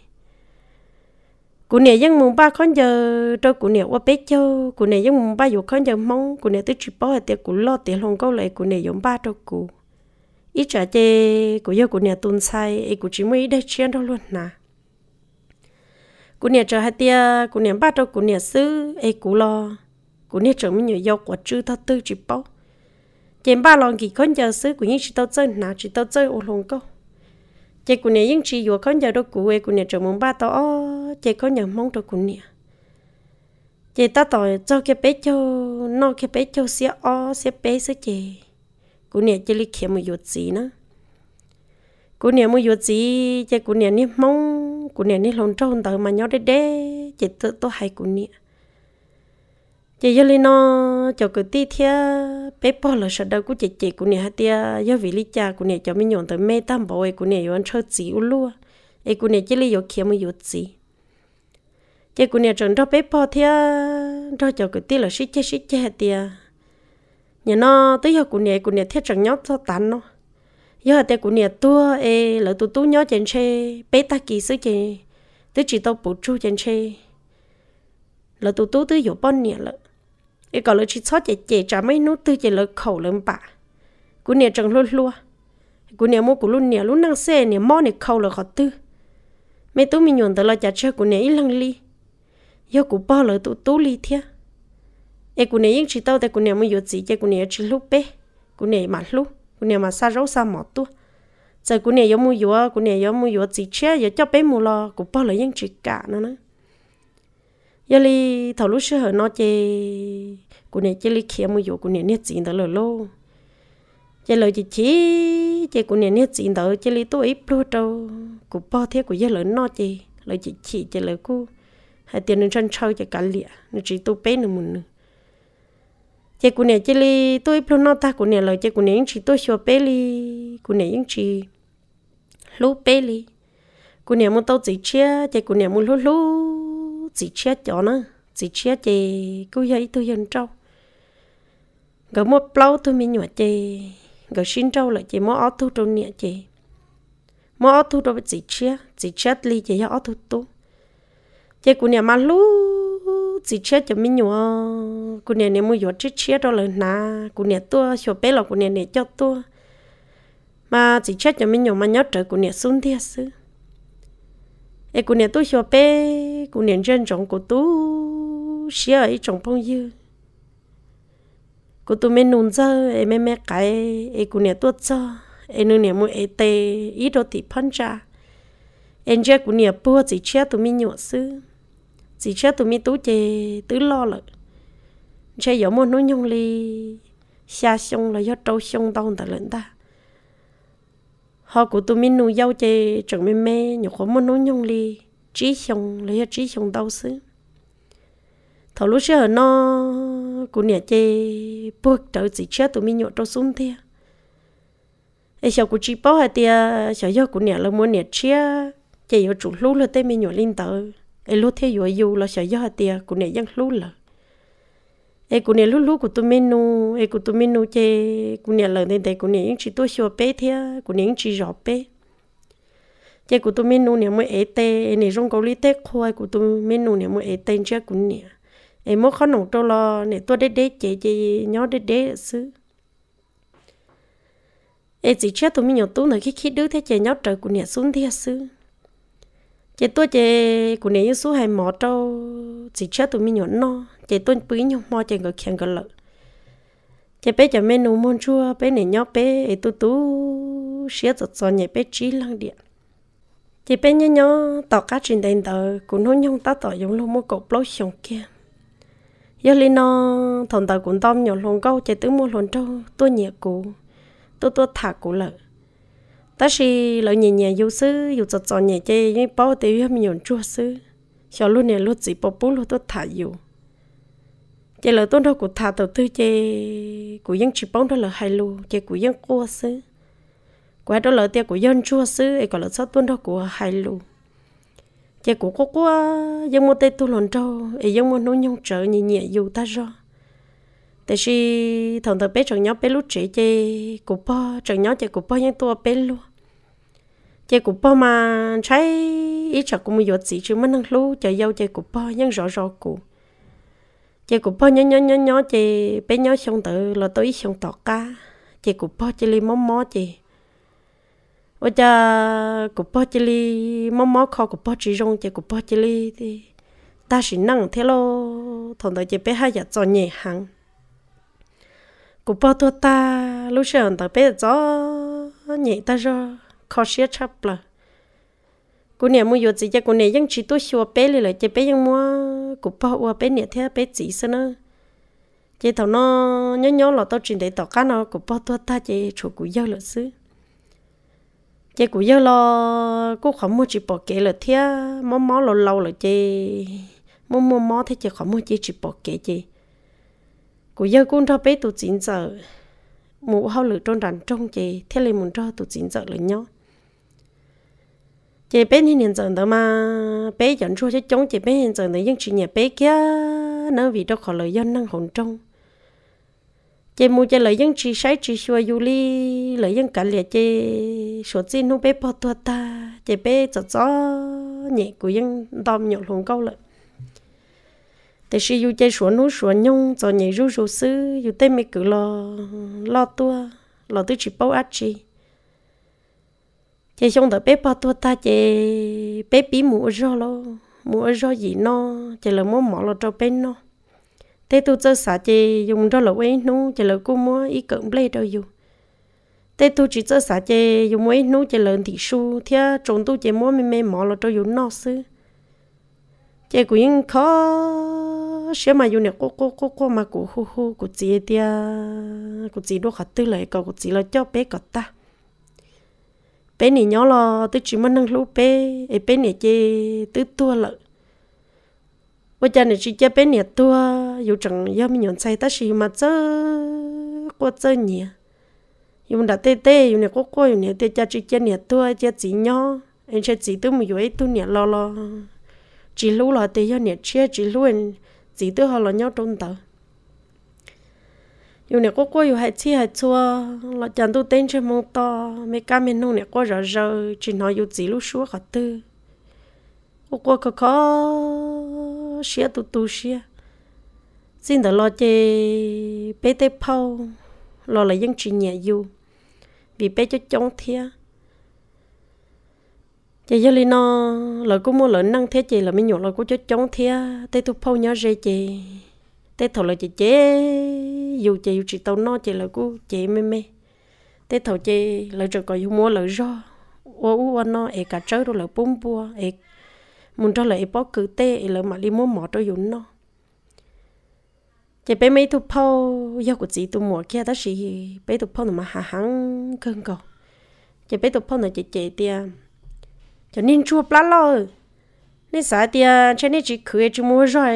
cụ nè dân mùng ba con giờ đâu cụ nè qua bé châu cụ nè dân mùng ba dù con giờ mong cụ nè tôi chỉ bỏ ở tiệc cụ lo tiệc Hồng câu lại cụ nè dùng ba đâu cụ ít trả chê cụ giờ cụ nè tuân sai ấy cụ chỉ mới đây chuyện đâu luôn nà cụ nè chờ hai tia cụ nè ba đâu cụ nè xứ ấy cụ lo của nét trộm nhiều dầu của chữ thọ tư chỉ bao chém ba lòng kỳ con giờ xứ của những chỉ tao chơi nào chỉ tao chơi ôn lồng câu chị của nè những chỉ vừa con giờ đâu của quê của nè trộm mong ba tao ô chị con nhờ mong đâu của nè chị ta tỏi cho cái bé cho nó cái bé cho xía o xía bé xía chị của nè chỉ lịch kiếm một chút gì nữa của nè một chút gì chị của nè nè mong của nè nè lòng trâu tao mà nhau đê đê chị tự tôi hay của nè chị giờ lên nó cho cái ti thia bé bỏ là sợ đâu cũng chị chị của nè tia giờ vì lý cha của nè cho mình nhọn tới mê tam bảo ấy cũng nè ăn chơi gì u lúa ấy của nè chỉ lý yêu kia mới yết gì chị của nè chọn đó bé bỏ thia đó cho cái ti là xí chết xí chết tia nhà nó tới giờ của nè của nè thiết chẳng nhóc cho tán nó giờ tia của nè tua ấy là tu tu nhóc trên xe bé ta kỳ sứ trên tới chỉ tao bổ chu trên xe là tu tu tới giờ bao nhiêu lận cái cỏ lưỡi chỉ cho chè chè chả mấy nút tư chè lưỡi khẩu lưỡi bả cú nè trồng luôn luôn cú nè mua cú luôn nè luôn năng xe nè mò nè khẩu lưỡi khó tư mấy tú mình nhuận tới lo chả chơi cú nè ít lăng lì, do cú bao lưỡi tú tú lì thia e cú nè yên chỉ tao tại cú nè mua yết gì chè cú nè chỉ lúc bé cú nè mà lúc cú nè mà xa rấu xa mỏ tu giờ cú nè do mua yết cú nè do mua yết gì chia do cho bé mua lo cú bao lưỡi yên chỉ cả nữa nè giờ li thầu lúc xưa nó chơi cụ này chơi li kia mua dụ cụ này nét gì đó lô chơi lời chỉ chỉ chơi cụ này nét gì đó chơi li tôi ít lô trâu cụ bao thế cụ giờ lời nó chơi lời chỉ chỉ chơi lời cụ hai tiền nên chân trâu chơi cả lịa chỉ tôi bé nữa muốn chơi này chơi li tôi ít lô nó ta cụ này lời chơi cụ này chỉ tôi xóa bé li cụ này chỉ lú bé li cụ này muốn tao chỉ chia chơi cụ này muốn lú lú chỉ chết cho nó chỉ chết thì cứ vậy tôi hiện trâu gỡ một plau tôi mình nhọ chị gỡ xin trâu lại chị mua áo thu trâu nhẹ chị mua áo thu bị chỉ chết chỉ chết ly chị áo thu tu chị của nhà mà lú chỉ chết cho mình nhọ cũng nhà nhà mua nhọ chết chết đó là nà cũng nhà tua cho bé là cũng nhà nhà cho tua mà chỉ chết cho mình nhọ mà nhớ trời cũng nhà xuống thiệt sự ai cũng nhận tôi hiểu bé cũng nhận dân trọng của tôi xia ấy trọng phong yêu. của tôi men nôn ra em men mẹ cái ai cũng nhận tôi cho ai nương nhận mỗi ai ít đồ thì phân ra ai chơi cũng nhận bùa chỉ chơi tụi mình nhộn sư chỉ chơi tụi mình tú chơi tứ lo lợ chơi có một nỗi nhung li xa xong là do trâu xong đau ta lận ta họ của tụi mình nuôi dâu chè chẳng mê mê nhục khó muốn nói nhung li trí xong lấy trí xong đau xứ thầu lúc xưa nó của nhà chè buộc trở chỉ chết tụi mình nhậu đâu xuống thế ấy sau của chị bảo hai tia sau giờ của nhà là muốn nhà chia chè ở chủ lúc là tay mình nhậu linh tờ ấy lúc thế rồi yêu là sau giờ hai tia của nhà dân lúc là e cũng nè lúc lúc của tụi nu e của tụi mình nu chơi cũng nè lần đến đây cũng nè những chị tôi xua bé thế cũng nè những chị giọt bé chơi của tụi mình nu nè mới ế tê nè trong câu lý tê khoai của tụi mình nu nè mới ế tê chơi cũng nè e mỗi khó nổ trâu lo nè tôi đế đế chơi chơi nhỏ đế đế xứ e chỉ chết tụi mình nhỏ tu nè khi khi đứa thế chơi nhỏ trời cũng nè xuống thế xứ chị tôi chị của nếu số hai mỏ trâu chỉ chết tụi mình nhỏ nó chị tôi quý nhau mò chị gọi khen gọi lợi chị bé chả menu môn chua bé này nhau bé ấy tu tu xía giật giòn nhảy bé trí lăng điện chị bé nhớ nhớ tàu cá trên đèn tờ cũng nói nhung ta tỏ giống luôn mua cột lối xuống kia giờ lên nó thằng tàu cũng tôm nhỏ luôn câu chị tứ mua luôn trâu tôi nhẹ cũ tôi tôi thả cũ lợi ta si lo nhẹ nhẹ yêu sư yêu cho chọt nhẹ chơi như bao tiêu yêu mình nhổn chua sư cho luôn nè luôn chỉ bỏ bún luôn tôi thả yêu chơi là tôi đâu cũng thả đầu tư chơi cũng dân chỉ bóng đó là hai lu chơi cũng dân cua sư quá đó là tiêu cũng dân chua sư ấy còn là sao tôi đâu cũng hai lu chơi cũng có quá dân muốn tay tôi lần trâu ấy vẫn muốn nấu nhung trở nhẹ nhẹ yêu ta rồi tại vì thằng thằng bé chẳng nhóc bé lúc trẻ chơi cũng bao chẳng nhóc chơi cũng bao những tua bé luôn chơi cụ bò mà trái ít chả cũng một gì chứ mất năng lú chơi dâu chơi cụ bò nhưng rõ rõ cụ chơi cụ bò nhỏ nhỏ nhỏ nhỏ chơi bé nhỏ xong tự là tôi xong tọt cá chơi cụ bò chơi li mó mó chơi ôi cha cụ bò chơi li mó mó kho cụ bò chỉ rong chơi cụ bò chơi li thì ta chỉ nâng thế lo thằng đó chơi bé hai giờ cho nhẹ hàng cụ bò tôi ta lúc sáng tao bé cho nhẹ ta rồi khó xia chắp là cô nè mua vô chỉ cho cô chỉ tôi xua bé lên lại chỉ bé mua, cô bảo: qua bé nè thế bé chỉ sao nữa chỉ thằng nó nhớ nhớ là tao chỉ để tao cá nó cô bảo: tôi ta chỉ chỗ cô giao là xứ chỉ cô giao lo cô không mua chỉ bỏ kế là thế mó mó lâu lâu là chỉ mó mó mó thế chỉ không mua chỉ chỉ bỏ kế chỉ cô giao cũng cho bé tụi chín giờ mũ hao lửa trong đàn trong chỉ thế là muốn cho tụi chín giờ là nhau chị bé nhìn nhận rằng đó mà bé dẫn chua cho chống chị bé nhìn rằng đấy nhưng chị nhà bé kia nó vì đâu khỏi lời dân năng hồn trong chị mua cho lời dân chị sai chị xua du li lời dân cả liệt chị sửa tiền nó bé bỏ tua ta chị bé cho cho nhẹ của dân đom nhộn hồn câu lại thế khi du chơi xuống núi xuống nhung cho nhẹ ru ru sư du tên mi cứ lo lo tua lo tới chị bao ác chị chị xong tới bé bao tua ta chị bé bí mũ rồi, lo mũ rô gì nó chị là mua mỏ lo cho bé nó thế tôi chơi xả chị dùng cho lẩu ấy nu chị là cô mua ý cận ble đâu dù thế tôi chỉ chơi xả chị dùng ấy nu chị là thị su thế chúng tôi chị mua mê mê mỏ lo cho dù nó xứ chị cũng khó sẽ mà dùng nè cô cô cô cô mà cô hú hú cô chị tia cô chị đâu khát tư lại cô chị là cho bé cọt ta bé này nhỏ lo tớ chỉ muốn nâng lũ bé ấy bé này chơi tớ tua lợ bây giờ này chỉ chơi bé này tua dù chẳng do mình nhận sai ta chỉ mà chơi qua chơi nhỉ dùng đã tê tê dùng này có có dùng này tê cha chỉ chơi này tua chơi chỉ nhỏ anh chơi chỉ tớ mình ấy tôi này lo lo chỉ lũ lo tê cho này chơi chỉ lũ anh chỉ tớ họ lo nhau trong tờ yêu nè có có yêu hai chi hai chua là chẳng tu tên chơi mong to mấy cá mình nông nè có rõ rơ chỉ nói yêu gì lúc xua khỏi tư có có có có xia tu tu xia xin đỡ lo chê bé tê phâu lo là dân chỉ nhẹ dù vì bé cho chống thia chị giờ li nó lời cô mua lợn năng thế chị là mới nhổ lời cô cho chống thia tê tu phâu nhớ rê chị tê thầu là chị chế dù chị chị tao nó chị là cô chị mê mê thế thầu chị là trời còn mua lợi do ô u ô nó e cả trời rồi là bông bùa e muốn cho lại bó cứ tê e là mà đi mua mỏ cho dùng nó chị bé mấy tụ phao yêu của chị tụ mua kia đó là bé tụ phao mà hà hăng cơn cầu chị bé tụ phao là chị chị tia cho nên chua plá lo nên sao tia cho nên chị cười chị mua rồi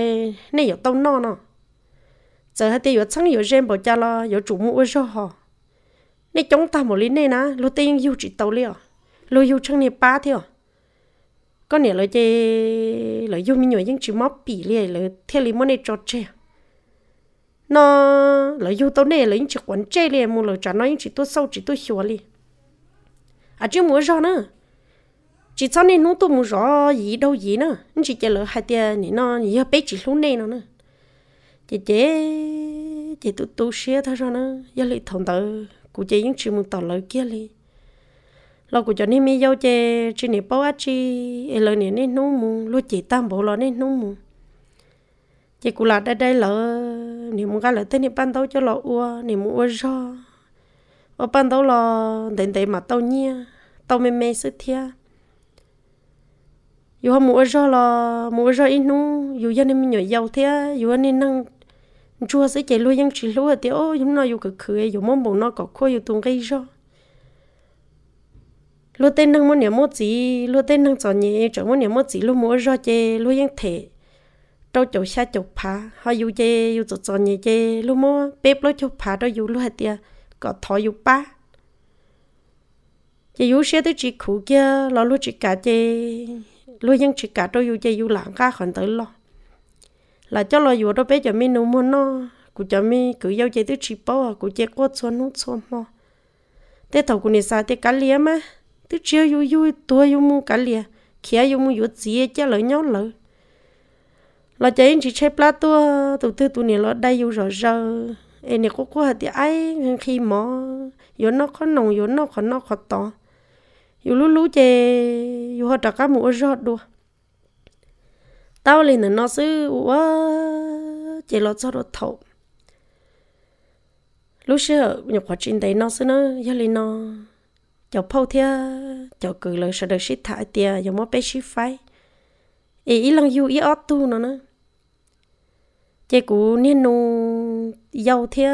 nên 有 đâu nó nó giờ hai thì có sáng có gen bảo cha lo có chủ mua cho họ nên chúng ta một lính này nè lô tiên yêu chỉ tàu liền lô yêu chẳng này ba theo có nè lo chơi lo yêu mình nhồi những chỉ móc bỉ liền lo theo lý món này cho chơi nó lo yêu tao nè lo những chữ quấn chơi liền một lo trả nói những chữ tôi sâu chỉ tôi hiểu liền à chứ mua cho nữa chỉ sau này nó tôi mua rõ gì đâu gì nữa chỉ chơi lo hai tiền thì nó nhớ bé chỉ lúc này nó nữa chị chị chị tụ tụ xe thôi rồi nó giờ lại thằng tử cụ chị những chuyện muốn tỏ lời kia li lo cụ cho nên mi dâu chị chị nè bao chị lời nè nên nô mu lo chị tam bộ lo nên nô mu chị cụ là đây đây lỡ nè muốn cái lỡ thế nè ban đầu cho lo ua nè muốn ua cho ở ban đầu lo đến đây mà tao nhia tao mê mê sự thiệt yêu hôm mua rau là mua rau ít nu dù dân em nhỏ giàu thế yêu anh em năng chua sẽ chạy lui dân chỉ lui thì ô chúng nó yêu cực khử yêu mong bụng nó có khôi yêu tung cây rau lu tên năng muốn nhà mua gì lu tên năng chọn nhẹ chọn muốn nhà mua gì lu mua rau chê lu dân thể trâu chậu xa chậu phá họ yêu chê yêu chọn chọn nhẹ chê lu mua bếp lu chậu phá đó yêu lu hết tiệt có thọ yêu ba chỉ yêu xe tới chỉ khủ kia lo lu chỉ cả chê lúc những chỉ cả tôi yêu chơi yêu lãng cả còn tới lo là cho lo yêu đó bé cho mình nấu món nó cụ cho mình cứ yêu chơi tới chỉ bao cụ chơi quất xuân hút xuân thế thầu cụ này thế cá lía mà tức chiều yêu yêu tua yêu mu cá lía kia yêu mu yêu gì chứ lỡ nhau lỡ là chơi chỉ chơi plá tua tụi tư tụi lo đây yêu rồi rồi em này có có hạt ai khi mò yêu nó có nồng yêu nó có nó có to yu lu lu chè yu họ trắc mũ rót đùa tao liền nó sư quá chè lót cho đồ thầu lúc xưa nhập quả trình đấy nó sư nó giờ liền nó Chào phâu thia chào cử lời sợ được xít thải tia giờ mất bê xít phái ý ý lăng yu ý ót tu nó nữa Chế cú niên nô giàu thia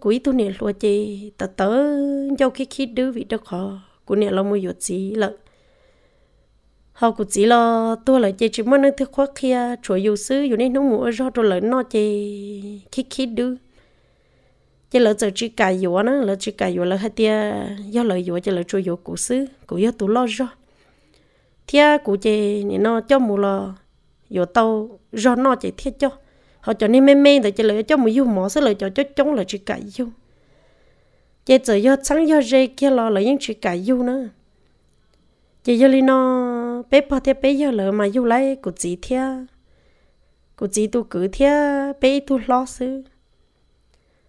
cú ý tu niên lúa chè tớ tớ giàu khi khi đứa vị được họ cú nè lo mua yết chỉ lợ họ cũng chỉ lo tôi lại chơi chỉ muốn nó thức khoác kia chỗ yêu sư yêu nên nó mua do tôi lại nó chơi khít khít đu chơi lỡ giờ chỉ cài yếu nó lỡ chỉ cài yếu lỡ hết tia do lỡ yếu chơi lỡ chỗ yếu cũ sư cú yếu tôi lo do thia cú chơi nè nó cho mù lo yếu tàu do nó chơi thiết cho họ cho nên mê mê để chơi lỡ cho mù yêu mỏ sẽ lỡ cho cho chống lỡ chỉ cài yêu chị giờ yo sáng yo rê kia lo là những chuyện cả yêu nữa chị yo nó bé bỏ thế bé yo lỡ mà yêu lại cụ chị thia cụ chị tu cử thia bé tu lo sư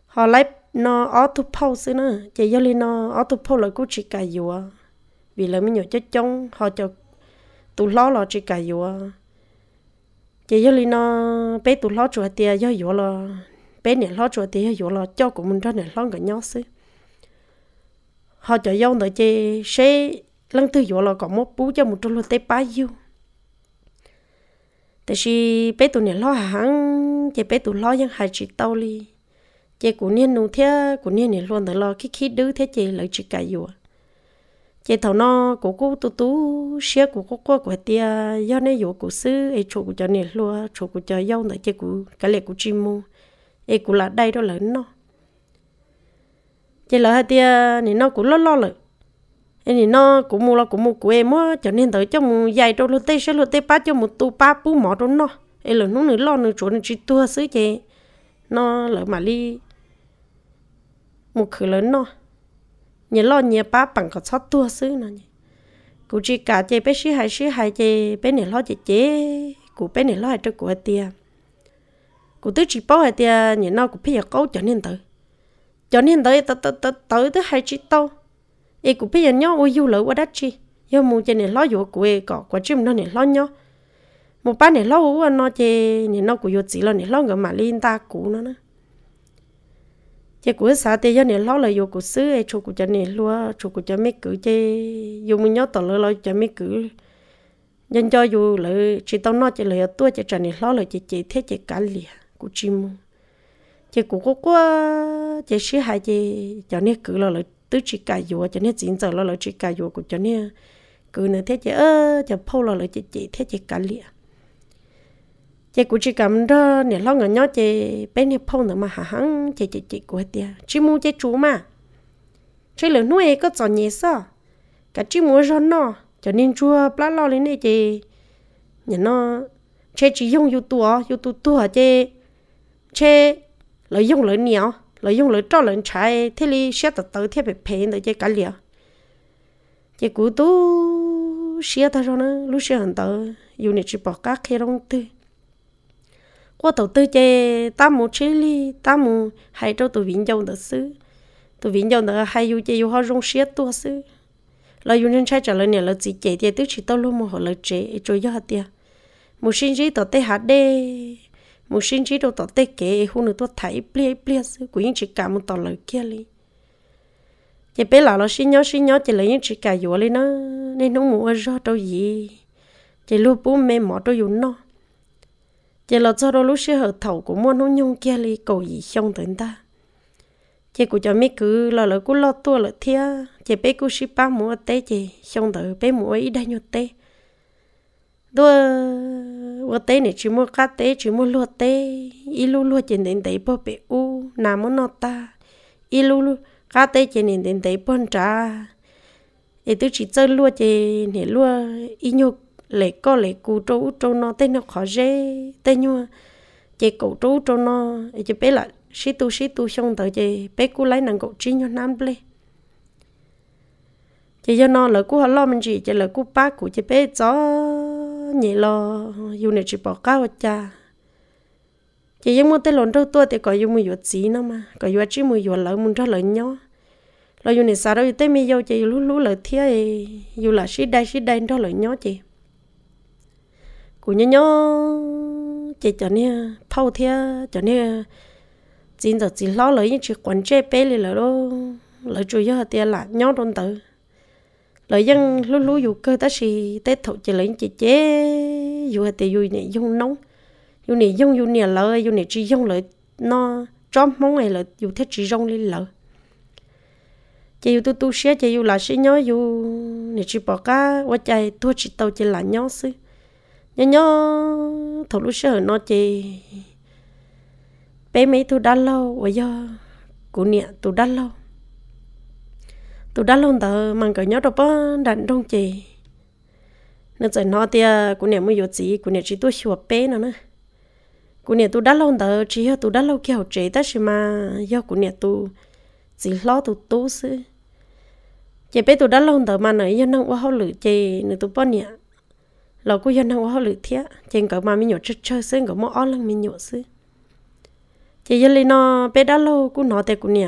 họ lại nó ở tu phâu sư nữa chị yo nó ở tu phâu là cũng chị cả yêu à vì là mình nhớ chết trong họ cho tu lo là chị cả yêu à chị yo li nó bé tu lo chuột tia yo yo lo bé nè lo chuột tia yo lo cho của mình ra nè lo cả nhau sư họ cho dâu nữa chê sẽ lăng tư dụ là có một bú cho một trong lúc tế ba yêu tại vì bé tụi này lo hàng, chê bé tụi lo nhưng hai chị tao li chê của niên nụ thế của niên này luôn tại lo khi khi đứa thế chê lợi chị cả dụ chê thầu nó của cô tu tu xe của cô cô của tia do nên dụ của sư ấy chỗ của cho này luôn chỗ của cho dâu nữa chê của cái lệ của chim mu ấy của là đây đó là nó chỉ là hai tia thì nó cũng lo lo rồi em thì nó cũng mua lo cũng mua của em á cho nên tới cho mua dài trong lô tê sẽ lô tê ba cho một tu ba pu mỏ trong nó em là nó nữa lo nữa chỗ nữa chỉ tua xứ chị nó lỡ mà đi một khử lớn nó nhớ lo nhớ ba bằng có sót tua xứ nó nhỉ cụ chỉ cả chị bé sĩ hai sĩ hai chị bé này lo chị chế cụ bé này lo hai cho cụ hai tia cụ tứ chỉ bao hai tia nhớ nó cụ phải giờ cố cho nên tới cho nên tới tới tới tới tới hai chị tao e cũng biết giờ nhau ôi yêu lỡ quá đắt chi do mù chơi này lo yêu của e có quá chim nó này lo nhau một ba này lo ua nó chơi này nó của yêu chỉ là này lo ngờ mà liên ta cũ nó nữa chế của xã thì do này lo là yêu của xứ e chỗ của chơi này lúa chỗ của chơi mấy cử chơi yêu mình nhớ tao lỡ lo chơi mấy cử nhân cho dù lỡ chỉ tao nói chơi lỡ tôi chơi chơi này lo lỡ chơi chơi thế chơi cả lìa của chim chị cũng có quá chị sĩ hai chị cho nên cứ lo lại tứ chỉ cài dùa cho nên chính giờ lo lại chỉ cài dùa của cho nên cứ nữa thế chị ơ cho phô lo lại chị chị thế chị cả lìa chị cũng chỉ cảm đó nè lo ngờ nhau chị bên này phô nữa mà hả hăng chị chị chị của tia chỉ mua chị chú mà chị lớn nuôi có chọn nhẹ sao cả chỉ mua cho nó cho nên chua plá lo lên này chị nhà nó chị chỉ dùng youtube youtube yêu tua chị chị lợi dụng lợi nhiều lợi dụng lợi cho lợi trái thế li xe tật tới thế bị phèn tới chơi cả liều chơi cú tu xe ta cho nó lúc xe hàng tới dù này chỉ bỏ các khi đông tư qua đầu tư chơi ta một chơi li ta một hai trâu tụi vĩnh dâu tới xứ tụi vĩnh dâu tới hai dù chơi dù họ dùng xe tua xứ lợi dụng nên trái trả lời nè lợi chỉ chơi thì tức chỉ tao luôn một hồi lợi chế, chơi cho hạt tiền một sinh gì tao tê hạt đê một sinh chỉ đồ tỏ tê kể hôn nữa tôi thấy bia bia sư của những chỉ cả một tỏ lời kia li chỉ bé lão nó sinh nhớ sinh nhớ chỉ lấy những chỉ cả dùa lên nó nên nó mua do đâu gì chỉ lúc bố mẹ mỏ đâu dùng nó chỉ là cho đâu lúc sẽ hợp thầu của mua nó nhung kia li cầu gì xong tới ta chỉ của cho mấy cứ lo lỡ cứ lo tua lỡ thia chỉ bé cứ ship ba mua tê chỉ xong tới bé mua ý đây nhột tê đua 我带你去摸卡带，去摸落带，一路路见人带不白乌，那么那大，一路路卡带见人人带不渣，也都只走路见你路，一牛来搞来古州州那带那好热，带牛这古州州那也就别了，谁都谁都想到这别过来能够只牛难不嘞。chỉ cho nó là cú họ lo mình chỉ chỉ là cú ba cú chỉ bé chó nhị lo dù này chỉ bỏ cao cha chỉ giống muốn tới lớn đâu tua thì có dù mùi yuột gì nó mà có yuột chỉ mùi yuột lỡ muốn cho lỡ nhó lo dù này sao đâu tới mi vô chị lú lú lỡ thía dù là xí đây xí đây đó lỡ nhó chị cụ nhó nhó chị cho nên thâu thía cho nên chính giờ chỉ lo lỡ những chuyện quản chế bé lỡ đó lỡ chủ yếu là tiền là nhó trong tử lời dân lú lú dù cơ ta si tết thổ chỉ lấy chị chế dù hạt tê dù này dùng nóng dù này dùng dù này lợi dù này chỉ dùng lợi nó chóm mong này lợi dù thế chỉ dùng lên lợi chị dù tu tu xé chị dù là xí nhớ dù này chỉ bỏ cá quá chạy thua chỉ tàu chỉ là nhớ xứ nhớ nhớ thổ lú xé nó chị bé mấy thu đan lâu và giờ cụ niệm tu đan lâu tụ đã luôn tờ mang cái nhớ đâu bó đàn đông chị nó giờ nó tia cũng nè mới vô gì cũng nè chỉ tôi sửa bé nó nữa cũng nè tụ đã luôn tờ chỉ tụ đã lâu kiểu chế ta xem mà do cũng nè tu chỉ lo tụ tu sư chị bé tụ đã luôn tờ mà nói giờ năng quá hậu lử chị nữa tụ bó nè lão cũng dân năng quá hậu lử thiệt chị cỡ mà mình nhớ chơi chơi sư cỡ mò lăng mình nhớ sư chị giờ lên nó bé đã lâu cũng nó tê cũng nè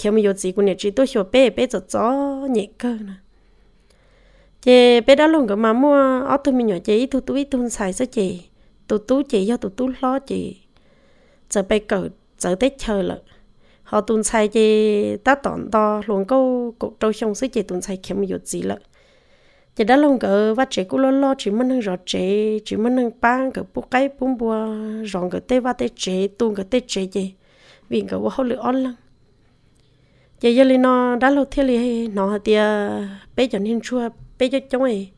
khi mà yêu gì cũng nè chỉ tôi hiểu bé bé cho chó nhẹ cơ nè chị bé đã luôn cái mà mua ở tụi mình nhỏ chị tụi tụi tụi xài sao chị tụi tụi chị do tụi tụi lo chị giờ bé cỡ giờ tết chờ lợ họ tụi xài chị ta tỏn to luôn câu cụ trâu xong sức chị tụi xài khi mà yêu gì lợ chị đã luôn cái vắt chị cũng lo lo chị muốn ăn rõ chị chị muốn ăn bánh cái bút cái bút bò rong cái tê vắt tê chị tụi cái tê chị chị vì cái họ lựa ăn lăng giờ giờ nó đã lâu thiết li nó thì bây giờ nên chua bây giờ chống ấy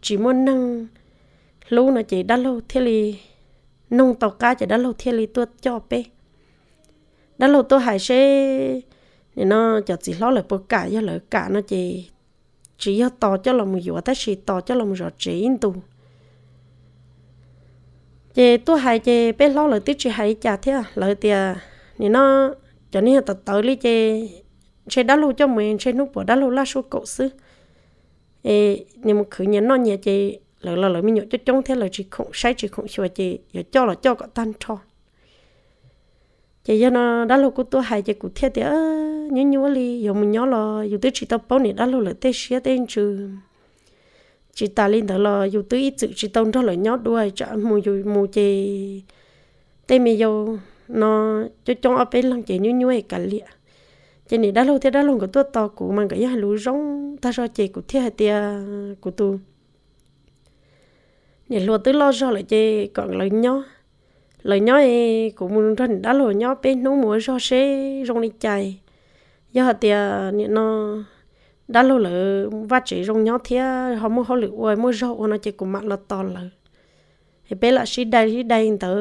chỉ muốn năng lúc nó chỉ đã lâu thiết li nông tàu cá chỉ đã lâu thiết li tôi cho bé đã lâu tôi hải sẽ nên nó cho chỉ lo lại bơ cả giờ lại cả nó chỉ chỉ cho to cho lòng dù ta chỉ to cho lòng rồi chỉ in tù chị tôi hải chị bé lo lại tí chị hải chả thế à lại thì nó cho nên là tới lý chị chế đá lâu cho mình chế nút bỏ đá lâu là số cổ xứ, ê nên một khử nhắn nó nhẹ chế lỡ lỡ lỡ mình nhớ cho trông thế là chỉ không sai chỉ không sửa chế giờ cho là cho có tan cho chế giờ nó đã lâu của tôi hai chế cụ thế thì ơ nhớ nhớ đi giờ mình nhớ là dù tới chỉ tao bảo này đã lâu là tới xía tê trừ chỉ ta lên đó là dù tới ít chữ chỉ tao cho là nhớ đuôi cho mù dù mù chế tê mi dâu nó cho trông ở bên lăng chế nhớ nhớ cả liệt cho nên đã lâu thì đã lâu của tôi to của mang cái lũ rong ta cho chị của thiết tia của tôi nên lo tôi lo cho lại chị còn lời nhó lời nhó ấy của mình thân đã lo nhó bên nấu mua cho xe rong đi chạy giờ tia nên nó đã lâu lỡ vắt chỉ rong nhó thế họ mua họ lựa ôi mua rau nó chỉ cũng mặc là to lỡ thì bé là xí đây xí đây tớ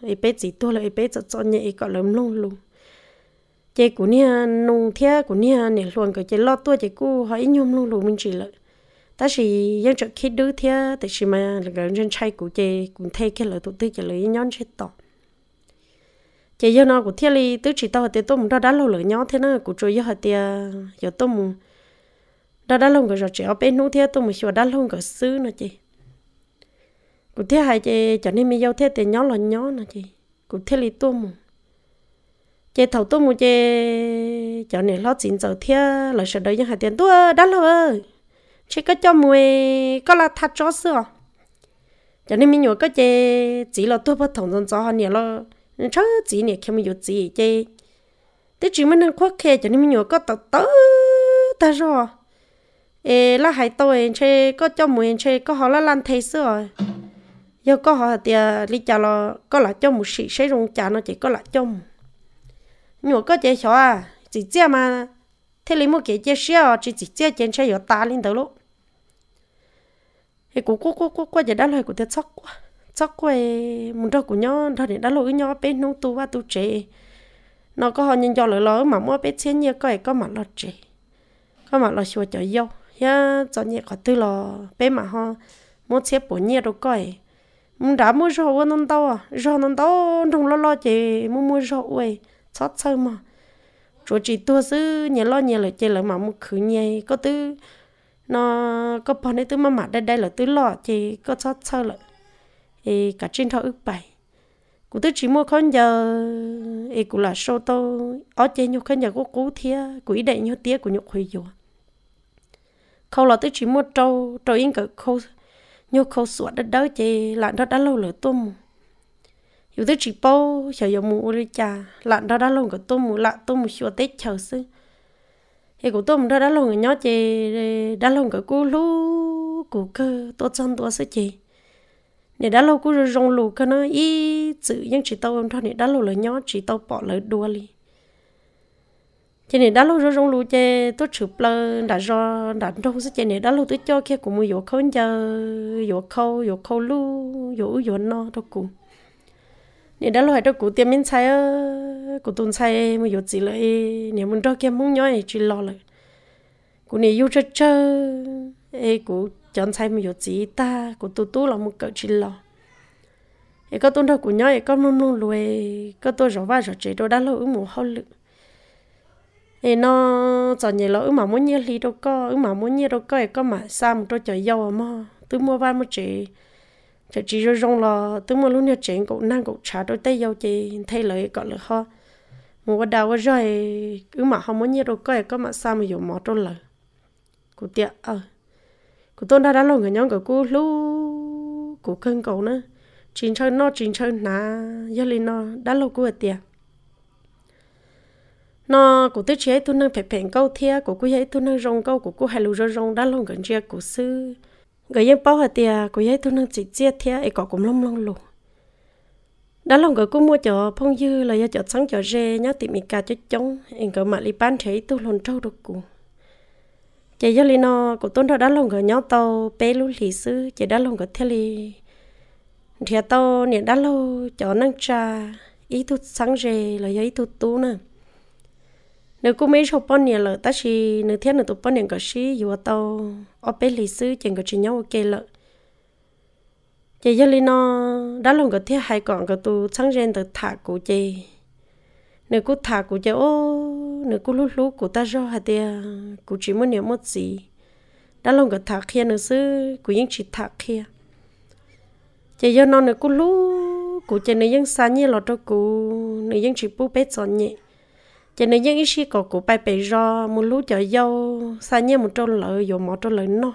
thì bé chỉ tôi là bé cho cho nhẹ còn lớn luôn luôn chị cũng nha nung thế cũng nha nè luôn cái chị lo tua chị cũng hỏi nhom luôn luôn mình chỉ là ta chỉ dân chợ khi đứa thế thì chỉ mà là gần dân trai của chị cũng thấy cái lời tụi tư chị lấy nhon chết tỏ chị do nó của thế li tứ chỉ tao thì tôi muốn đó đã lâu lời nhon thế nó của tôi họ thì giờ tôi muốn đó đã lâu rồi chị ở bên nô thế tôi muốn xua đã lâu rồi xứ nó chị của thế hai chị cho nên mình giao thế thì nhon là nhon nó chị của thế li tôi muốn chế thầu tôi mua chế cho nên lo chín giờ thia là sợ đấy nhưng hai tiền tôi đã rồi chế có cho mua có là thắt chó sữa cho nên mình nhớ cái chế chỉ là tôi bắt thùng dân cho nè lo chớ chỉ nè khi mình chỉ chế thế chỉ mình đang khoác khe cho nên mình nhớ có tao tớ ta rồi ê là hai tôi chế có cho mua chế có họ là lan thấy sữa rồi có họ thì à, lý trả lo có là cho một sĩ sẽ dùng trả nó chỉ có là cho một nhỏ có chơi xóa à chỉ chơi mà thế lấy một cái chơi à, chỉ chỉ chơi chơi chơi ta lên tới lúc thì cũng cũng cũng cũng cũng giờ đã lời của tôi sốc quá sốc quá muốn đâu của nhau đó để đã cái nhau bên nông tu và tu chế. nó có họ nhân cho lời lỡ mà mua bên trên như coi có mặt lo trẻ có mặt lo xua cho yêu ya cho nhẹ có tư lo bên mà họ mua xe bổ nhẹ đâu coi muốn đã mua rau nông tao à rau nông tao nông lo lo chị mua mua rau vậy sót sơ mà rồi chỉ tua sư nhà lo nhà lời chơi lời mà một khử nhẹ có tư nó có bọn ấy tư mà mặt đây đây là tư lọ chỉ có sót sơ lợi thì cả trên thọ ước bảy cụ tư chỉ mua con giờ thì cụ là sô tô ở chơi nhau con nhà có cú thia cụ ý đại nhau tía của nhục huy rồi khâu là tư chỉ mua trâu trâu yên cỡ khâu nhau khâu suốt đất đó chỉ là nó đã lâu rồi tôm chỉ lồng chờ tôm mù đó đã lâu lạ tôi mù tôi mù xua tết chờ sư, thì của tôi đó đã lâu người nhóc chè đã lâu cái cú lú cú cơ tôi chân tôi sư chè, để đã lâu cú rồi rong lù cơ nó y chữ nhưng chỉ tao em thôi để đã lâu là nhóc chỉ tao bỏ lời đua đi chè này đã lâu rồi rong lù chè tôi chụp lơ đã do đã đâu sư chè này đã lâu tôi cho kia của mù dỗ khâu giờ dỗ khâu dỗ khâu lú dỗ dỗ nó đâu cùng nè đã lo cho cụ tiêm miếng sai ơ cụ tuần sai mà dột gì lại nè muốn cho kia muốn nhói chỉ lo lại cụ nè yêu chơi chơi ê cụ chọn sai mà dột gì ta cụ tu tu là một cậu chỉ lo ê có tuần đâu cụ nhói có mông mông lùi có tôi rõ va rõ chế đồ đã lo ứng mù hao lực ê nó chọn nhảy lo ứng mà muốn nhảy lì đâu có ứng mà muốn nhảy đâu có ê có mà sao mà tôi chơi dâu mà tôi mua van một chế cho chỉ cho rong là tôi mà lúc nào chuyện cũng năng cũng trả đôi tay giàu chị thay lời gọi lời ho một cái đầu rồi cứ mà không muốn nhiệt đâu coi có mà sao mà dùng mỏ trôn lời cụ tiệt ờ cụ tôi đã đã lâu người nhóm của cụ lú cụ cân cậu nữa chín chơi nó chín chơi nà giờ lên nó đã lâu cụ tiệt nó cụ tôi chế tôi năng phải phèn câu thia của cô ấy tôi năng rong câu của cụ hay lú rong đã lâu gần chia của sư người dân bao hạt tiề của giấy thu nương chỉ chia thia ấy có cũng lông lông lù đã lòng người cũng mua cho phong dư là do cho sáng cho rê nhớ tìm mình cà cho chống em cỡ mà đi bán thấy tôi lồn trâu được cụ chị do li nó của tôi đó đã lòng người nhớ tàu bé lũ lì sư chị đã lòng người theo li thì tàu niệm đã lâu cho năng trà ý tu sáng rê là do ý tu tu nè nếu cô mấy số bọn nhà lợ ta chỉ nếu thiết nữa tụi bọn nhà có xí dù tàu ở bên lịch sử chẳng có chỉ nhau ok lợ chị giờ lên nó đã lòng có thiết hai còn có tụ sáng ren từ thả cụ chị nếu cô thả cụ chị ô nếu cô lú lú cụ ta do hạt tia cụ chỉ muốn nhớ một gì đã lòng có thả kia nữa sư cụ vẫn chỉ thả kia chị giờ nó nếu cô lú cụ chị nếu vẫn sáng như lọt cho cụ nếu vẫn chỉ bút bét giòn nhẹ cho nên những ý cổ của bài bể do một lũ chợ dâu xa nhé một trâu lợi dầu mỏ trâu lợi nó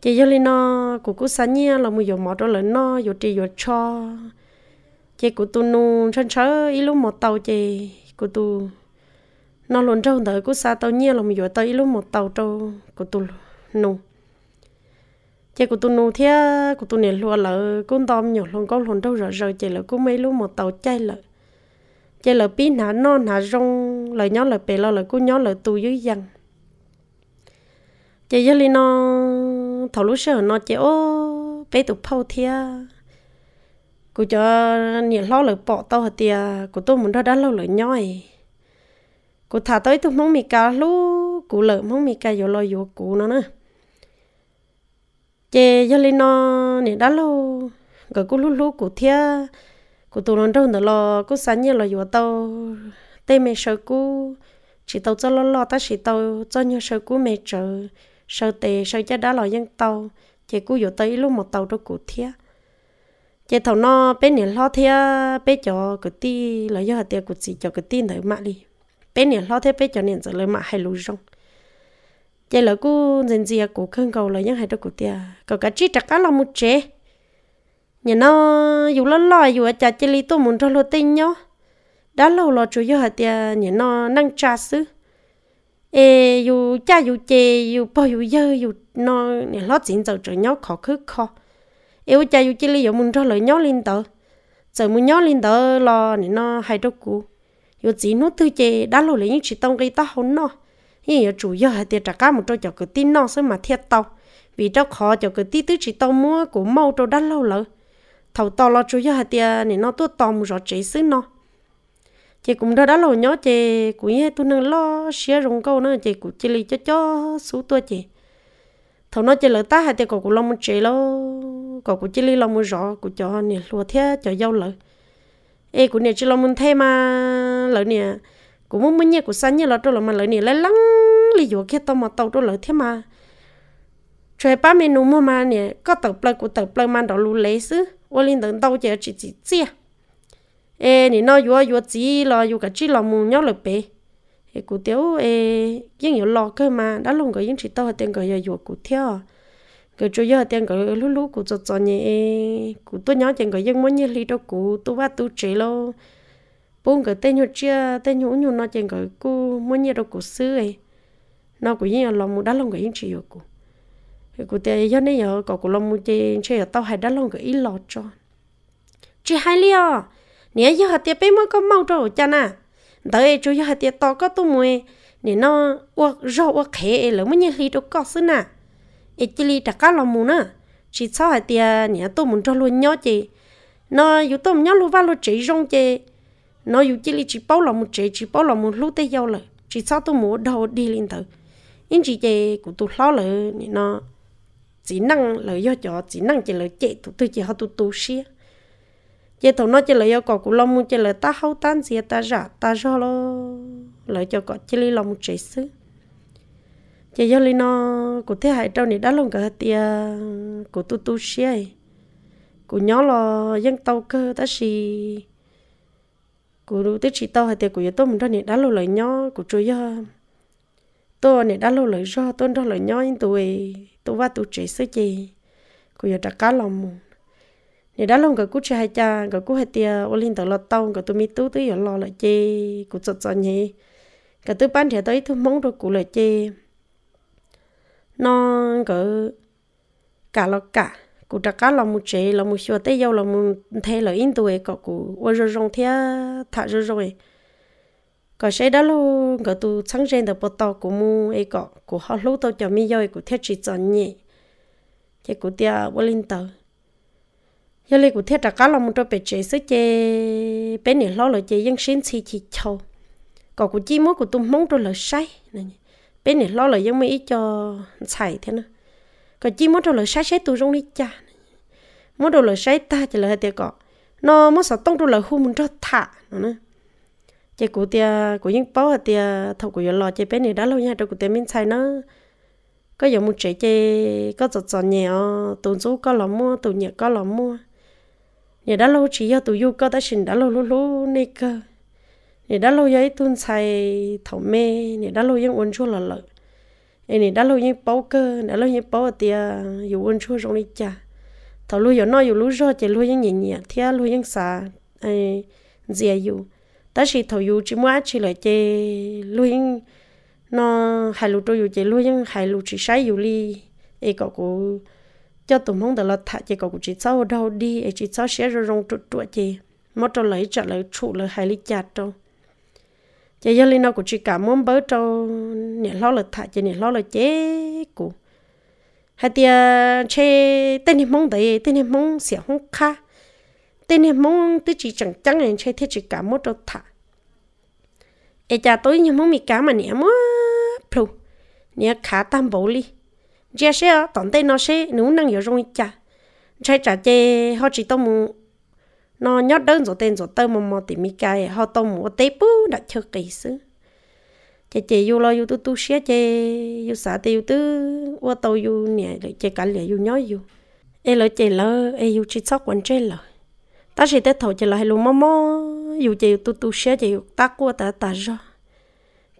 chợ do lên nó của cú xa nhé là một dầu mỏ trâu lợi nó dầu trì dầu cho chị của tu nu chân chớ ý lúc một tàu chị của tu nó luôn trâu tới của xa tàu nhé là một dầu tới ý lúc một tàu trâu của tu nu chị của tu nu thế của tu nè lúa lợ cũng tôm nhiều luôn có luôn trâu rồi rồi chị lợ cũng mấy lúc một tàu chay lợi chơi lỡ pin nà no nà rong lỡ nhóm lỡ bè lỡ lỡ cú nhóm lỡ tu dưới dân chơi giờ li nó thầu lúc sau nó chơi ô bé tụ phâu thia cú cho nhiều lo lỡ bỏ tao hạt tia cú tôi muốn đó đã lâu lỡ nhoi cú thả tới tôi mong mì cà lú cú lỡ mong mì cà vô lo vô cú nó nè chơi giờ li nó nè đã lâu rồi cú lú lú cú thia cô tụi nó đâu nữa cô sáng nhớ lo vừa tao tê mẹ sợ cô chỉ tao cho lo lo ta chỉ tao cho nhớ sợ cô mẹ chờ sợ tê sợ cha đã lo dân tàu, chỉ cô vừa tới lúc một tàu đâu cụ thia chỉ tàu nó bé nè lo thia bé cho cái ti là do hạt tiền của chị cho cái tin thấy mà đi bé nè lo thia bé cho nè giờ lời mà hay lùi rong chỉ lỡ cô dần dần của khương cầu là những hạt đâu cụ tia có cả chỉ chắc cả là một chế nhà nó dù lo lo dù ở chả chỉ li tôi muốn cho lo tin nhau đã lâu lo chủ yếu hạt tiền nhà nó năng trà sứ ê dù cha dù chè dù bao dù dơ dù nó nhà lo chuyện giờ trở nhau khó khứ khó ê cha dù chỉ li dù muốn cho lời nhau lên tờ giờ muốn nhau lên tờ lo nhà nó hay đâu cũ dù chỉ nó thứ chè đã lâu lấy những chỉ tông gây ta hôn nó nhưng giờ chủ yếu hạt tiền trả cá một trâu cho cứ tin nó sớm mà thiệt tao vì cho khó cho cái tí tứ chỉ tao mua của mau cho đã lâu lỡ thầu to lo chú cho hạt tiền nên nó tôi tòm rõ chế xứ nó chị cũng đã đã lo nhớ chị cũng như tôi nâng lo xía rồng câu nữa chị cũng chỉ lì cho cho số tôi chị thầu nó chị lỡ ta hạt tiền cậu cũng lo một chị lo cậu cũng chỉ lì lo một rõ của cho nè lùa thế cho dâu lợi, ê cũng nè chỉ lo một thêm mà lợi nè cũng muốn muốn nhẹ của sáng nhẹ lo tôi là mà lợi nè lấy lăng lì dụ kia tao mà tao tôi lợi thế mà trời ba mình nụ mua mà nè có tờ plug của tờ plug mà đó lù lấy xứ 我 lên tận đâu chỉ chỉ chia ê nị nó vừa vừa chỉ vừa cả chỉ lo mù nhau lợp bể ê cụ tiêu ê những mà đã lồng cái những chỉ tao tiền cái vừa cụ theo cái chỗ giờ tiền cái lú lú cụ cho cho nhẹ cụ tôi nhớ tiền muốn như lý đâu cụ tôi bắt tôi chỉ lo cái tên nhụ chia tên nhụ nhụ nó tiền cái cụ muốn như đâu cụ xưa ấy nó cũng như là mù đã lồng cái những chỉ vừa cụ cụ thể do nên giờ có cụ long mu chơi chơi tao hay đã long cái ít lọt cho chị hai liờ à? nè giờ hạt tiệp bên mới có mau trâu cha nà tới chú giờ hạt tiệp to có tu mùi nè nó uo rau uo khế lỡ mới nhảy lì đâu có xứ nà ít chỉ lì đặt cá lòng mu nè chị sau hạt tiệp nè tôi muốn cho luôn nhớ chị nó dù tôi nhớ luôn vào luôn chị rong chị nó dù chỉ lì chỉ bao lòng mu chị chỉ bao lòng mu lúc tới giàu lợ chị sau tôi muốn đầu đi lên thử in chị chị cũng tôi lo lợ nè nó chỉ năng lời yêu cho chỉ năng chỉ lời chạy tụ tôi chỉ hao tụ tụ xia, chế thầu nói chỉ lời yêu cọ cụ lông mu chỉ lời ta hao tan gì ta giả ta do lo lời cho cọ chỉ lý lòng chế xứ chế do lý nó của thế hệ trâu này đã lông cả tia cụ tụ tụ xí ấy cụ nhỏ lo dân tàu cơ ta xì của đủ tiết chỉ tàu hay tiệc của giờ tôi mình đó này đã lâu lời nhỏ của chui giờ tôi này đã lâu lời do tôi ra lời nhỏ in tuổi tu wa tu chỉ sứ gì cô giờ đặt cá lòng mù nếu đã lòng cái cú chơi hai cha cái cú hai tia ô linh tờ lọt tông cái tu mi tu tới giờ lo lại chi cú chật chật nhỉ cái tu bán thì tới thu mong rồi cú lại chi non cái cả lo cả cú đặt cá lòng mù chơi, lòng mù xua tới dâu lòng mù thay lời in tuổi cái cú ô rồi rong thea thả rồi rồi có sẽ đó lo có tu sáng rèn được bắt đầu của mu ấy có của họ lúc tao cho mi rồi của thiết trí chọn nhỉ cái của tia vô linh tờ giờ lấy của thiết đặt cá lòng cho bé chế sức chế bé này lo rồi chế dân sinh chi chi châu có của chi mốt của tu mong rồi là sai này bé này lo rồi dân mỹ cho xài thế nữa có chi mốt rồi là sai sai tu rong đi cha mốt rồi là sai ta chỉ là hai tia cọ nó mốt sợ tông rồi là hôn mình cho thả nữa chị cụ tia cụ những bó hạt tia thầu cụ lo chị bé này đã lâu nha đâu cụ tia mình xài nó có giờ một trẻ chị có giọt giọt nhẹ ờ, tụn số có lắm mua tụn nhẹ có lắm mua nhà đã lâu chỉ do tụi du có đã xin đã lâu lâu lâu nè cơ nhà đã lâu giấy tụn xài thầu mê nhà đã lâu những uốn chua lợ lợ này đã lâu những bó cơ đã lâu những hạt tia dù uốn chua trong đi cha thầu lú giờ nó dù lú rồi chị lú những nhẹ nhẹ thia lú những xà ai dễ dù ta chỉ thầu dù chỉ mua chỉ là chơi lui nó hai lúc tôi dù chế lui nhưng hai lúc chỉ sai dù li ấy cậu cũng cho tụi mong đó là thà chế cậu cũng chỉ sau đâu đi ấy chỉ sau sẽ rồi rong trụ trụ chơi mất cho lấy trả lời trụ lấy hai lý chặt đâu chế giờ li nó cũng chỉ cảm muốn bớt cho nè lo là thà chế nè lo là chế cũng hai tia chơi tên mong đấy tên mong sẽ không khác tên em mong tôi chỉ chẳng chẳng nên chơi thiết chỉ cả một đầu thả ai cha tôi nhưng mong mì cá mà nè mua pro nè khá tam bổ li giờ sẽ tận tay nó sẽ nếu năng hiểu rồi cha chơi trả chơi họ chỉ tao mu nó nhót đơn rồi tên rồi tao mò mò tìm mì cá họ tao mu tế bu đã chơi kỹ sư. chị chị yêu lo yêu tu tu xé chị yêu xả tiêu tư qua tàu yêu nè rồi chị cả lẽ yêu nhói yêu em lỡ chị lỡ em yêu chỉ sót quan trên lỡ ta chỉ tết thầu chỉ là hai lô mò mò dù chỉ tu tu xe chỉ ta cua ta ta rồi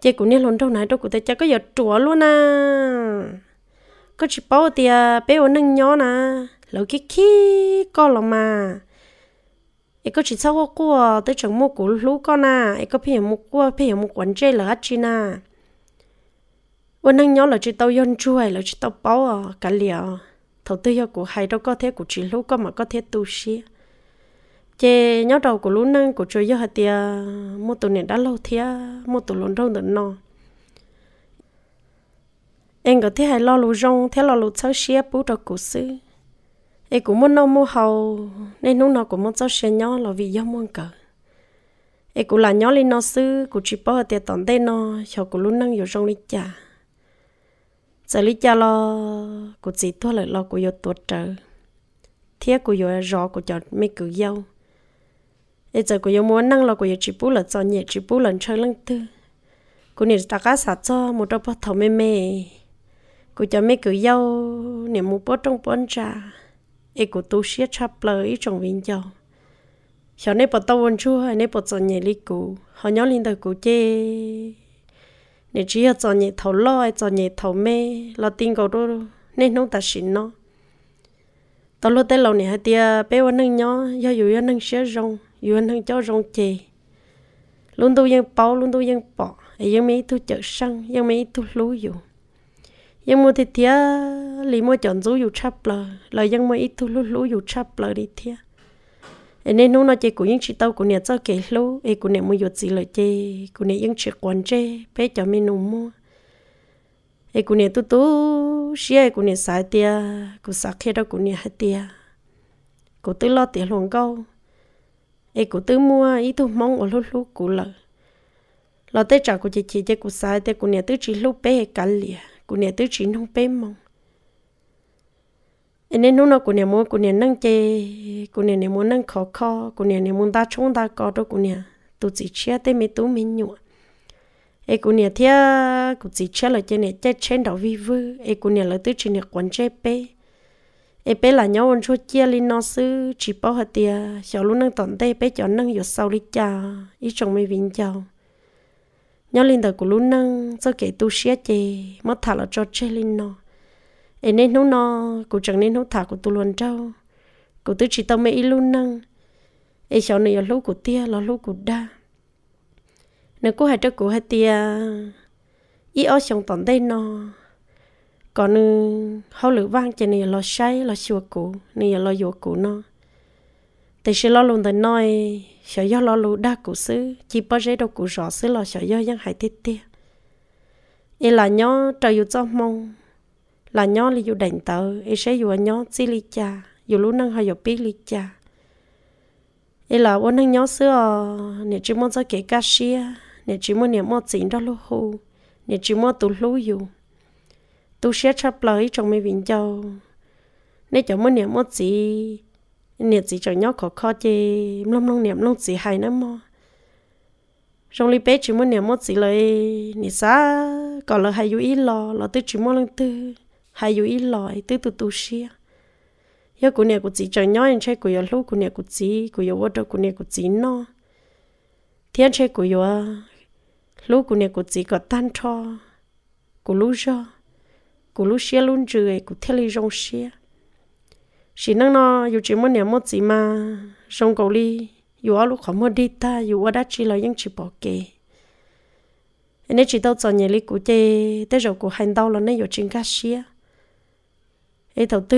chỉ cũng nên lần đâu này đâu cũng thấy chắc có giờ chùa luôn à có chỉ bao thì à, bé ở nâng nhỏ nà lâu kia kia có lòng mà ấy có chỉ sau cua tới chẳng mua của lú con nè à? ấy có phải mua cua phải mua quần chơi là hết chi nà ở nâng nhỏ là chỉ tao yon chuối là chỉ tao bao à cả liều thầu tư yêu của hai đâu có thể của chỉ lú con mà có thể tu sĩ chế nhau đầu của lúc năng của trời giờ hạt tia một tuần này đã lâu thia một tuần lớn rong được nọ em có thể hay lo lù rong thế lo lù cháu xia bú đầu cổ sư em cũng muốn nấu mua hầu nên lúc nào cũng muốn cháu xia nhỏ là vì do muốn cờ em cũng là nhau lên nó sư của chỉ bỏ hạt tia tận đây nó cho của lũ năng rồi rong đi chả giờ đi cha lo của chỉ thua lại lo của yo tuột trời thiết của yo rõ của chọn mấy cử dâu ấy giờ cô yêu muốn năng là cô yêu chỉ bù là cho nhẹ chỉ bù lần chơi lần tư cô nè ta cá sạt cho một đôi bát thầu mê mê cô cho mê cứ yêu nè một bát trong bát trà ấy cô tu sửa chắp lời trong viên giàu cho nên bát tàu ăn chưa, hay nên bát cho nhẹ lý cô họ nhớ linh đời cô chê nè chỉ là cho nhẹ thầu lo cho nhẹ thầu mê là tin cầu đôi nên nó ta xin nó tao lo tới lâu này hai tia bé vẫn nâng nhó do dù vẫn nâng xé rong yuan hơn cho rong chè luôn tôi dân bao luôn tôi dân bỏ ấy dân mấy tôi chợ sang dân mấy tôi lú dù dân mua thịt thía lì mua chọn rú dù chắp lờ lời dân mua ít tu lú lú dù chắp lờ đi thía ấy nên nó nói chè của những chị tao của nhà cho kể lú ấy của nhà mua dột gì lời chè của nhà dân chuyện quan chè bé cho mình nụ mua ấy của nhà tôi tu xí ấy của nhà sai tia của sạc khi đó của nhà hết tia của tôi lo tiền luôn câu e cụ tư mua ý tu mong ở lúc lúc cụ lợ lo tê trả cụ chị chị che cụ sai tê cụ nhà tư chỉ lúc bé cả lìa cụ nhà tư chỉ nông bé mong anh nên nó cụ nhà mua cụ nhà nâng chê cụ nhà này muốn nâng khó khó cụ nhà này muốn ta chống ta có đó cụ nhà tu chỉ che tê mi tu mi nhụa E cũng nhà thia cũng chỉ che là chơi này chơi chen đảo vi vu, e cũng nhà là tứ chỉ nhà quán chơi pe ê bé là nhau ăn số chia li nó sư chỉ bảo hạt tiề 小 lúc nâng tận đây bé cho nâng yếu sau đi cha ít chồng mới vinh chào nhau linh đời của lúc nâng cho kể tu sửa chê mất thả là cho chê linh nó ê nên nó nó cũng chẳng nên nó thả của tu luôn trâu của tứ chỉ tao mẹ ít luôn nâng ê cháu này là lúc của tia là lúc của đa nếu có hai cho của hạt tia ít ở trong tận đây nó còn nữ ừ, hậu lữ vang cho nên lo say lo chùa cũ nên lo chùa cũ nó Thế sẽ lo luôn tới nói sợ do lo lù đa cũ xứ chỉ bao giấy đâu cũ rõ xứ lo sợ do dân hải tiết tia ý là nhó trời yêu cho mong là nhó li yêu đành tờ ý sẽ yêu nhó chỉ li cha yêu lúc năng hay yêu biết li cha ý là ôn năng nhó xưa nè chỉ muốn cho kể ca xia nè chỉ muốn nè mua tiền đó lô hù nè chỉ muốn tụ lú yêu tu sẽ chấp lời trong mấy vinh châu nên cho mỗi niệm mất gì niệm gì cho nhau khó khó chứ lông lông niệm lông gì hay lắm mà trong lý bé chỉ muốn niệm mất gì lời nị xa còn là hay yêu ít lo lo tư chỉ muốn lần tư hay yêu ít lo tư tu tu xia yêu cô niệm cô chỉ cho nhau anh chơi cô yêu lúc cô niệm cô chỉ cô yêu vợ đâu cô niệm cô chỉ nó thiên chơi cô yêu lúc cô niệm cô chỉ có tan cho cô lúc rồi cú lúc xia luôn trừ ấy cú thiết lý rong xia chỉ năng nó dù chỉ muốn nhà một gì mà rong cầu ly dù áo lúc khó mua đi ta dù áo đã chỉ là những chỉ bỏ kề nên chỉ tao chọn nhà lý cú chơi tới rồi cú hành tao là nên dù chính cá xia ấy đầu tư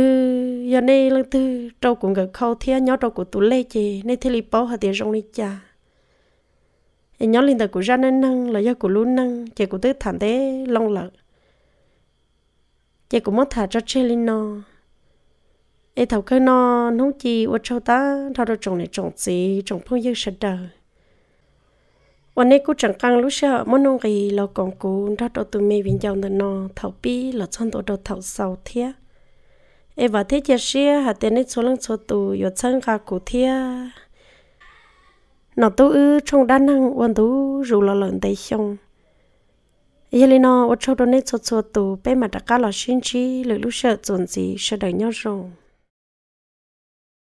giờ này lần tư trâu cũng gần khâu thia nhớ trâu của tụ lê chì nên thiết lý bảo hạt tiền rong đi cha ấy e nhớ linh tờ của ra nên năng là do của luôn năng chỉ của tư thản thế long lợi chị cũng mất thả cho chênh nó ê thầu cơ nó nông chi ở châu ta thầu đồ trồng này trồng gì trồng phong dương sạch đời วันนี้กูจังกังรู้เชื่อมันนงกีเรากองกูรัดเอาตัวเมวินยาวนนอเถาปีเราชนตัวเราเถาเสาเทียเอว่าเทียเชียหาเตนิชลังชตูอยู่ชั้นกากูเทียนอตัวอื้อชงด้านนั่งวันดูรูเราหล่นได้ชง giờ lên nó ở chỗ đó nên cho cho tù bé mà đã cá lò xin chi lựa lúc sợ chuẩn gì sợ đời nhau rồi